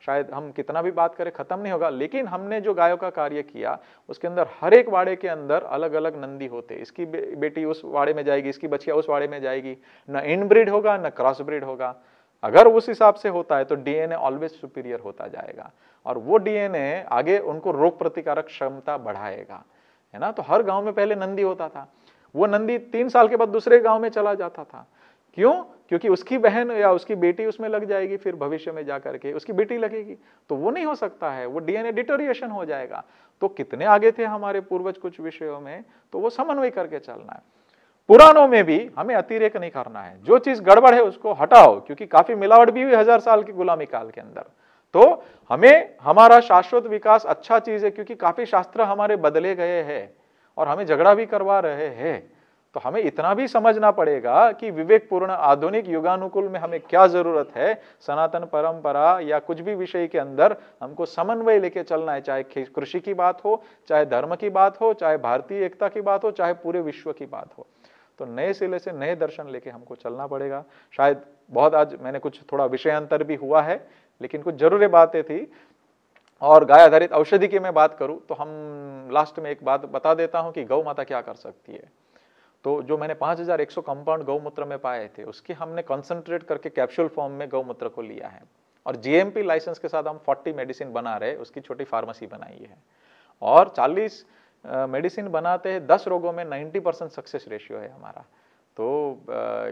शायद हम कितना भी बात करें खत्म नहीं होगा लेकिन हमने जो गायों का कार्य किया उसके अंदर हर एक वाड़े के अंदर अलग अलग नंदी होते इसकी बे, बेटी उस वाड़े में जाएगी इसकी बछिया उस वाड़े में जाएगी न इन ब्रिड होगा न क्रॉस ब्रिड होगा अगर उस हिसाब से होता है तो डीएनए ऑलवेज सुपीरियर होता जाएगा और वो डीएनए आगे उनको रोग प्रतिकारक क्षमता बढ़ाएगा है ना तो हर गांव में पहले नंदी होता था वो नंदी तीन साल के बाद दूसरे गांव में चला जाता था क्यों क्योंकि उसकी बहन या उसकी बेटी उसमें लग जाएगी फिर भविष्य में जा करके उसकी बेटी लगेगी तो वो नहीं हो सकता है वो डीएनए डिटोरिएशन हो जाएगा तो कितने आगे थे हमारे पूर्वज कुछ विषयों में तो वो समन्वय करके चलना है पुराणों में भी हमें अतिरेक नहीं करना है जो चीज गड़बड़ है उसको हटाओ क्योंकि काफी मिलावट भी हुई हजार साल की गुलामी काल के अंदर तो हमें हमारा शाश्वत विकास अच्छा चीज है क्योंकि काफी शास्त्र हमारे बदले गए हैं और हमें झगड़ा भी करवा रहे हैं तो हमें इतना भी समझना पड़ेगा कि विवेकपूर्ण आधुनिक युगानुकूल में हमें क्या जरूरत है सनातन परंपरा या कुछ भी विषय के अंदर हमको समन्वय लेके चलना है चाहे कृषि की बात हो चाहे धर्म की बात हो चाहे भारतीय एकता की बात हो चाहे पूरे विश्व की बात हो तो नए सिले से नए दर्शन लेके हमको चलना पड़ेगा शायद बहुत आज मैंने कुछ थोड़ा विषयांतर भी हुआ है लेकिन कुछ जरूरी बातें थी और गाय आधारित औषधि की मैं बात करूँ तो हम लास्ट में एक बात बता देता हूँ कि गौ माता क्या कर सकती है तो जो मैंने 5100 कंपाउंड गौमूत्र में पाए थे उसके हमने कंसंट्रेट करके कैप्सूल फॉर्म में गौमूत्र को लिया है और जीएमपी लाइसेंस के साथ हम 40 मेडिसिन बना रहे उसकी छोटी फार्मेसी बनाई है और 40 मेडिसिन बनाते हैं 10 रोगों में 90 परसेंट सक्सेस रेशियो है हमारा तो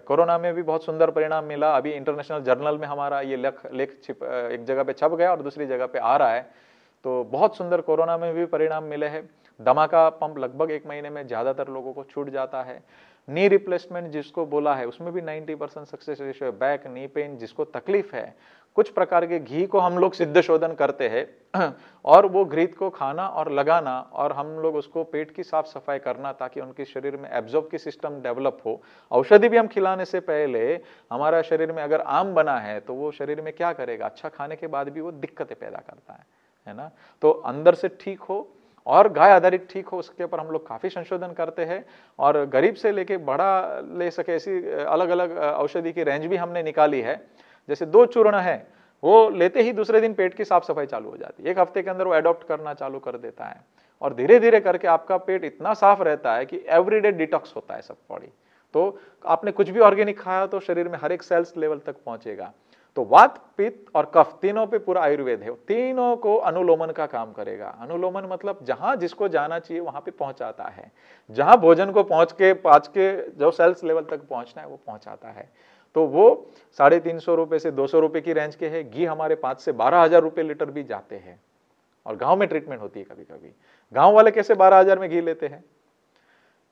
कोरोना में भी बहुत सुंदर परिणाम मिला अभी इंटरनेशनल जर्नल में हमारा ये लेख लेख छिप एक जगह पे छप गया और दूसरी जगह पे आ रहा है तो बहुत सुंदर कोरोना में भी परिणाम मिले हैं का पंप लगभग एक महीने में ज़्यादातर लोगों को छूट जाता है नी रिप्लेसमेंट जिसको बोला है उसमें भी 90 परसेंट सक्सेस रेशियो है बैक नी पेन जिसको तकलीफ है कुछ प्रकार के घी को हम लोग सिद्ध शोधन करते हैं और वो घृत को खाना और लगाना और हम लोग उसको पेट की साफ सफाई करना ताकि उनके शरीर में एब्जॉर्ब की सिस्टम डेवलप हो औषधि भी हम खिलाने से पहले हमारा शरीर में अगर आम बना है तो वो शरीर में क्या करेगा अच्छा खाने के बाद भी वो दिक्कतें पैदा करता है है ना तो अंदर से ठीक हो और गाय आधारित ठीक हो उसके ऊपर हम लोग काफ़ी संशोधन करते हैं और गरीब से लेके बड़ा ले सके ऐसी अलग अलग औषधि की रेंज भी हमने निकाली है जैसे दो चूर्ण है वो लेते ही दूसरे दिन पेट की साफ सफाई चालू हो जाती है एक हफ्ते के अंदर वो एडॉप्ट करना चालू कर देता है और धीरे धीरे करके आपका पेट इतना साफ रहता है कि एवरीडे डिटॉक्स होता है सब बॉडी तो आपने कुछ भी ऑर्गेनिक खाया तो शरीर में हर एक सेल्स लेवल तक पहुंचेगा तो वात पित्त और कफ तीनों पे पूरा आयुर्वेद है तीनों को अनुलोमन का काम करेगा अनुलोमन मतलब जहां जिसको जाना चाहिए वहां पे पहुंचाता है जहां भोजन को पहुंच के पाँच के जो सेल्स लेवल तक पहुंचना है वो पहुंचाता है तो वो साढ़े तीन सौ रुपये से दो सौ रुपये की रेंज के है घी हमारे पाँच से बारह हज़ार रुपये लीटर भी जाते हैं और गांव में ट्रीटमेंट होती है कभी कभी गांव वाले कैसे बारह हज़ार में घी लेते हैं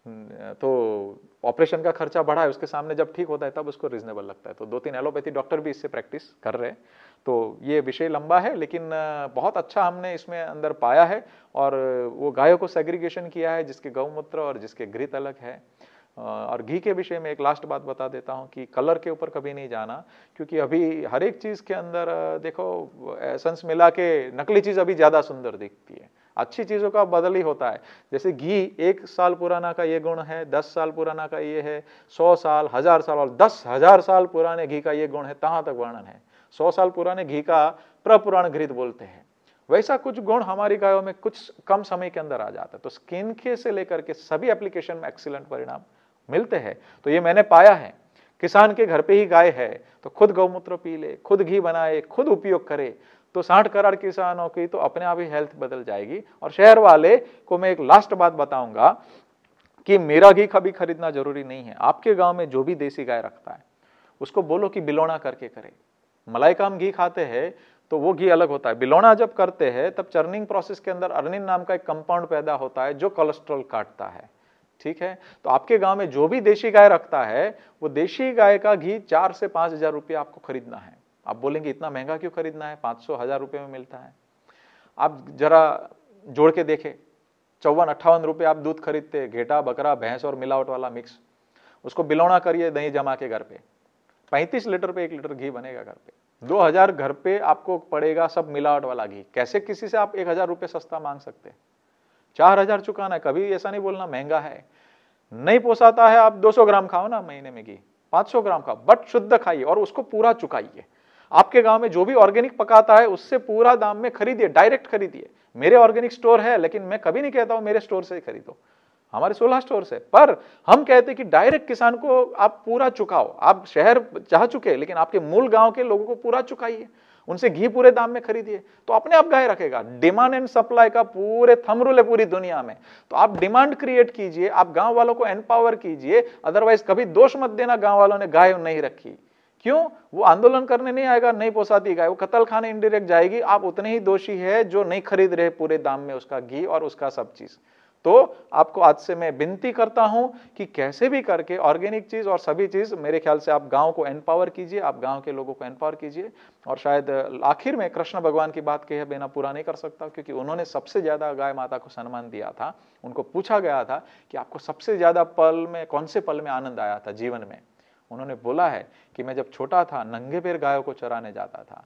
हम्म, तो ऑपरेशन का खर्चा बढ़ा है उसके सामने जब ठीक होता है तब उसको रीजनेबल लगता है तो दो तीन एलोपैथी डॉक्टर भी इससे प्रैक्टिस कर रहे हैं तो ये विषय लंबा है लेकिन बहुत अच्छा हमने इसमें अंदर पाया है और वो गायों को सेग्रीगेशन किया है जिसके गौमूत्र और जिसके घृत अलग है और घी के विषय में एक लास्ट बात बता देता हूँ कि कलर के ऊपर कभी नहीं जाना क्योंकि अभी हर एक चीज़ के अंदर देखो एसेंस मिला के नकली चीज़ अभी ज़्यादा सुंदर दिखती है अच्छी चीज़ों का बदल ही होता है जैसे घी एक साल पुराना का ये गुण है दस साल पुराना का ये है सौ साल हज़ार साल और दस हज़ार साल पुराने घी का ये गुण है तहाँ तक वर्णन है सौ साल पुराने घी का प्रपुराण घृत बोलते हैं वैसा कुछ गुण हमारी गायों में कुछ कम समय के अंदर आ जाता है तो स्किन के से लेकर के सभी एप्लीकेशन में एक्सीलेंट परिणाम मिलते हैं तो ये मैंने पाया है किसान के घर पे ही गाय है तो खुद गौमूत्र पी ले खुद घी बनाए खुद उपयोग करे तो साठ करोड़ किसानों की तो अपने आप ही हेल्थ बदल जाएगी और शहर वाले को मैं एक लास्ट बात बताऊंगा कि मेरा घी कभी खरीदना जरूरी नहीं है आपके गांव में जो भी देसी गाय रखता है उसको बोलो कि बिलोना करके करे मलाई का हम घी खाते हैं तो वो घी अलग होता है बिलोना जब करते हैं तब चर्निंग प्रोसेस के अंदर अर्निन नाम का एक कंपाउंड पैदा होता है जो कोलेस्ट्रॉल काटता है ठीक है तो आपके गांव में जो भी देशी गाय रखता है वो देशी गाय का घी चार से पांच हज़ार रुपये आपको खरीदना है आप बोलेंगे इतना महंगा क्यों खरीदना है पांच सौ हज़ार रुपये में मिलता है आप जरा जोड़ के देखें चौवन अट्ठावन रुपये आप दूध खरीदते हैं घेटा बकरा भैंस और मिलावट वाला मिक्स उसको बिलौना करिए दही जमा के घर पे पैंतीस लीटर पे एक लीटर घी बनेगा घर पे दो हजार घर पे आपको पड़ेगा सब मिलावट वाला घी कैसे किसी से आप एक हजार रुपये सस्ता मांग सकते हैं चार हजार चुकाना है कभी ऐसा नहीं बोलना महंगा है नहीं पोसाता है आप 200 ग्राम खाओ ना महीने में घी 500 ग्राम खाओ बट शुद्ध खाइए और उसको पूरा चुकाइए आपके गांव में जो भी ऑर्गेनिक पकाता है उससे पूरा दाम में खरीदिए डायरेक्ट खरीदिए मेरे ऑर्गेनिक स्टोर है लेकिन मैं कभी नहीं कहता हूं मेरे स्टोर से ही खरीदो हमारे सोलह स्टोर से पर हम कहते हैं कि डायरेक्ट किसान को आप पूरा चुकाओ आप शहर चाह चुके लेकिन आपके मूल गांव के लोगों को पूरा चुकाइए उनसे घी पूरे दाम में खरीदिए तो अपने आप गाय रखेगा डिमांड एंड सप्लाई का पूरे थम है पूरी दुनिया में तो आप डिमांड क्रिएट कीजिए आप गांव वालों को एनपावर कीजिए अदरवाइज कभी दोष मत देना गांव वालों ने गाय नहीं रखी क्यों वो आंदोलन करने नहीं आएगा नहीं पोसाती गाय वो कतल खाने इनडायरेक्ट जाएगी आप उतने ही दोषी है जो नहीं खरीद रहे पूरे दाम में उसका घी और उसका सब चीज़ तो आपको आज से मैं विनती करता हूं कि कैसे भी करके ऑर्गेनिक चीज़ और सभी चीज़ मेरे ख्याल से आप गांव को एनपावर कीजिए आप गांव के लोगों को एनपावर कीजिए और शायद आखिर में कृष्ण भगवान की बात कहे बिना पूरा नहीं कर सकता क्योंकि उन्होंने सबसे ज़्यादा गाय माता को सम्मान दिया था उनको पूछा गया था कि आपको सबसे ज़्यादा पल में कौन से पल में आनंद आया था जीवन में उन्होंने बोला है कि मैं जब छोटा था नंगे पेर गायों को चराने जाता था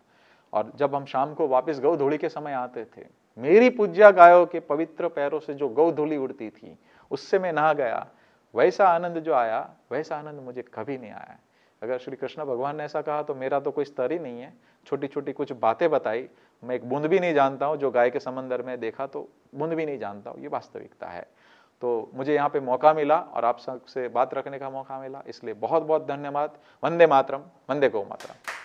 और जब हम शाम को वापस गौ धोड़ी के समय आते थे मेरी पूज्या गायों के पवित्र पैरों से जो गौ धूली उड़ती थी उससे मैं नहा गया वैसा आनंद जो आया वैसा आनंद मुझे कभी नहीं आया अगर श्री कृष्ण भगवान ने ऐसा कहा तो मेरा तो कोई स्तर ही नहीं है छोटी छोटी कुछ बातें बताई मैं एक बूंद भी नहीं जानता हूँ जो गाय के समंदर में देखा तो बूंद भी नहीं जानता हूँ ये वास्तविकता है तो मुझे यहाँ पे मौका मिला और आप सबसे बात रखने का मौका मिला इसलिए बहुत बहुत धन्यवाद वंदे मातरम वंदे गौ मातरम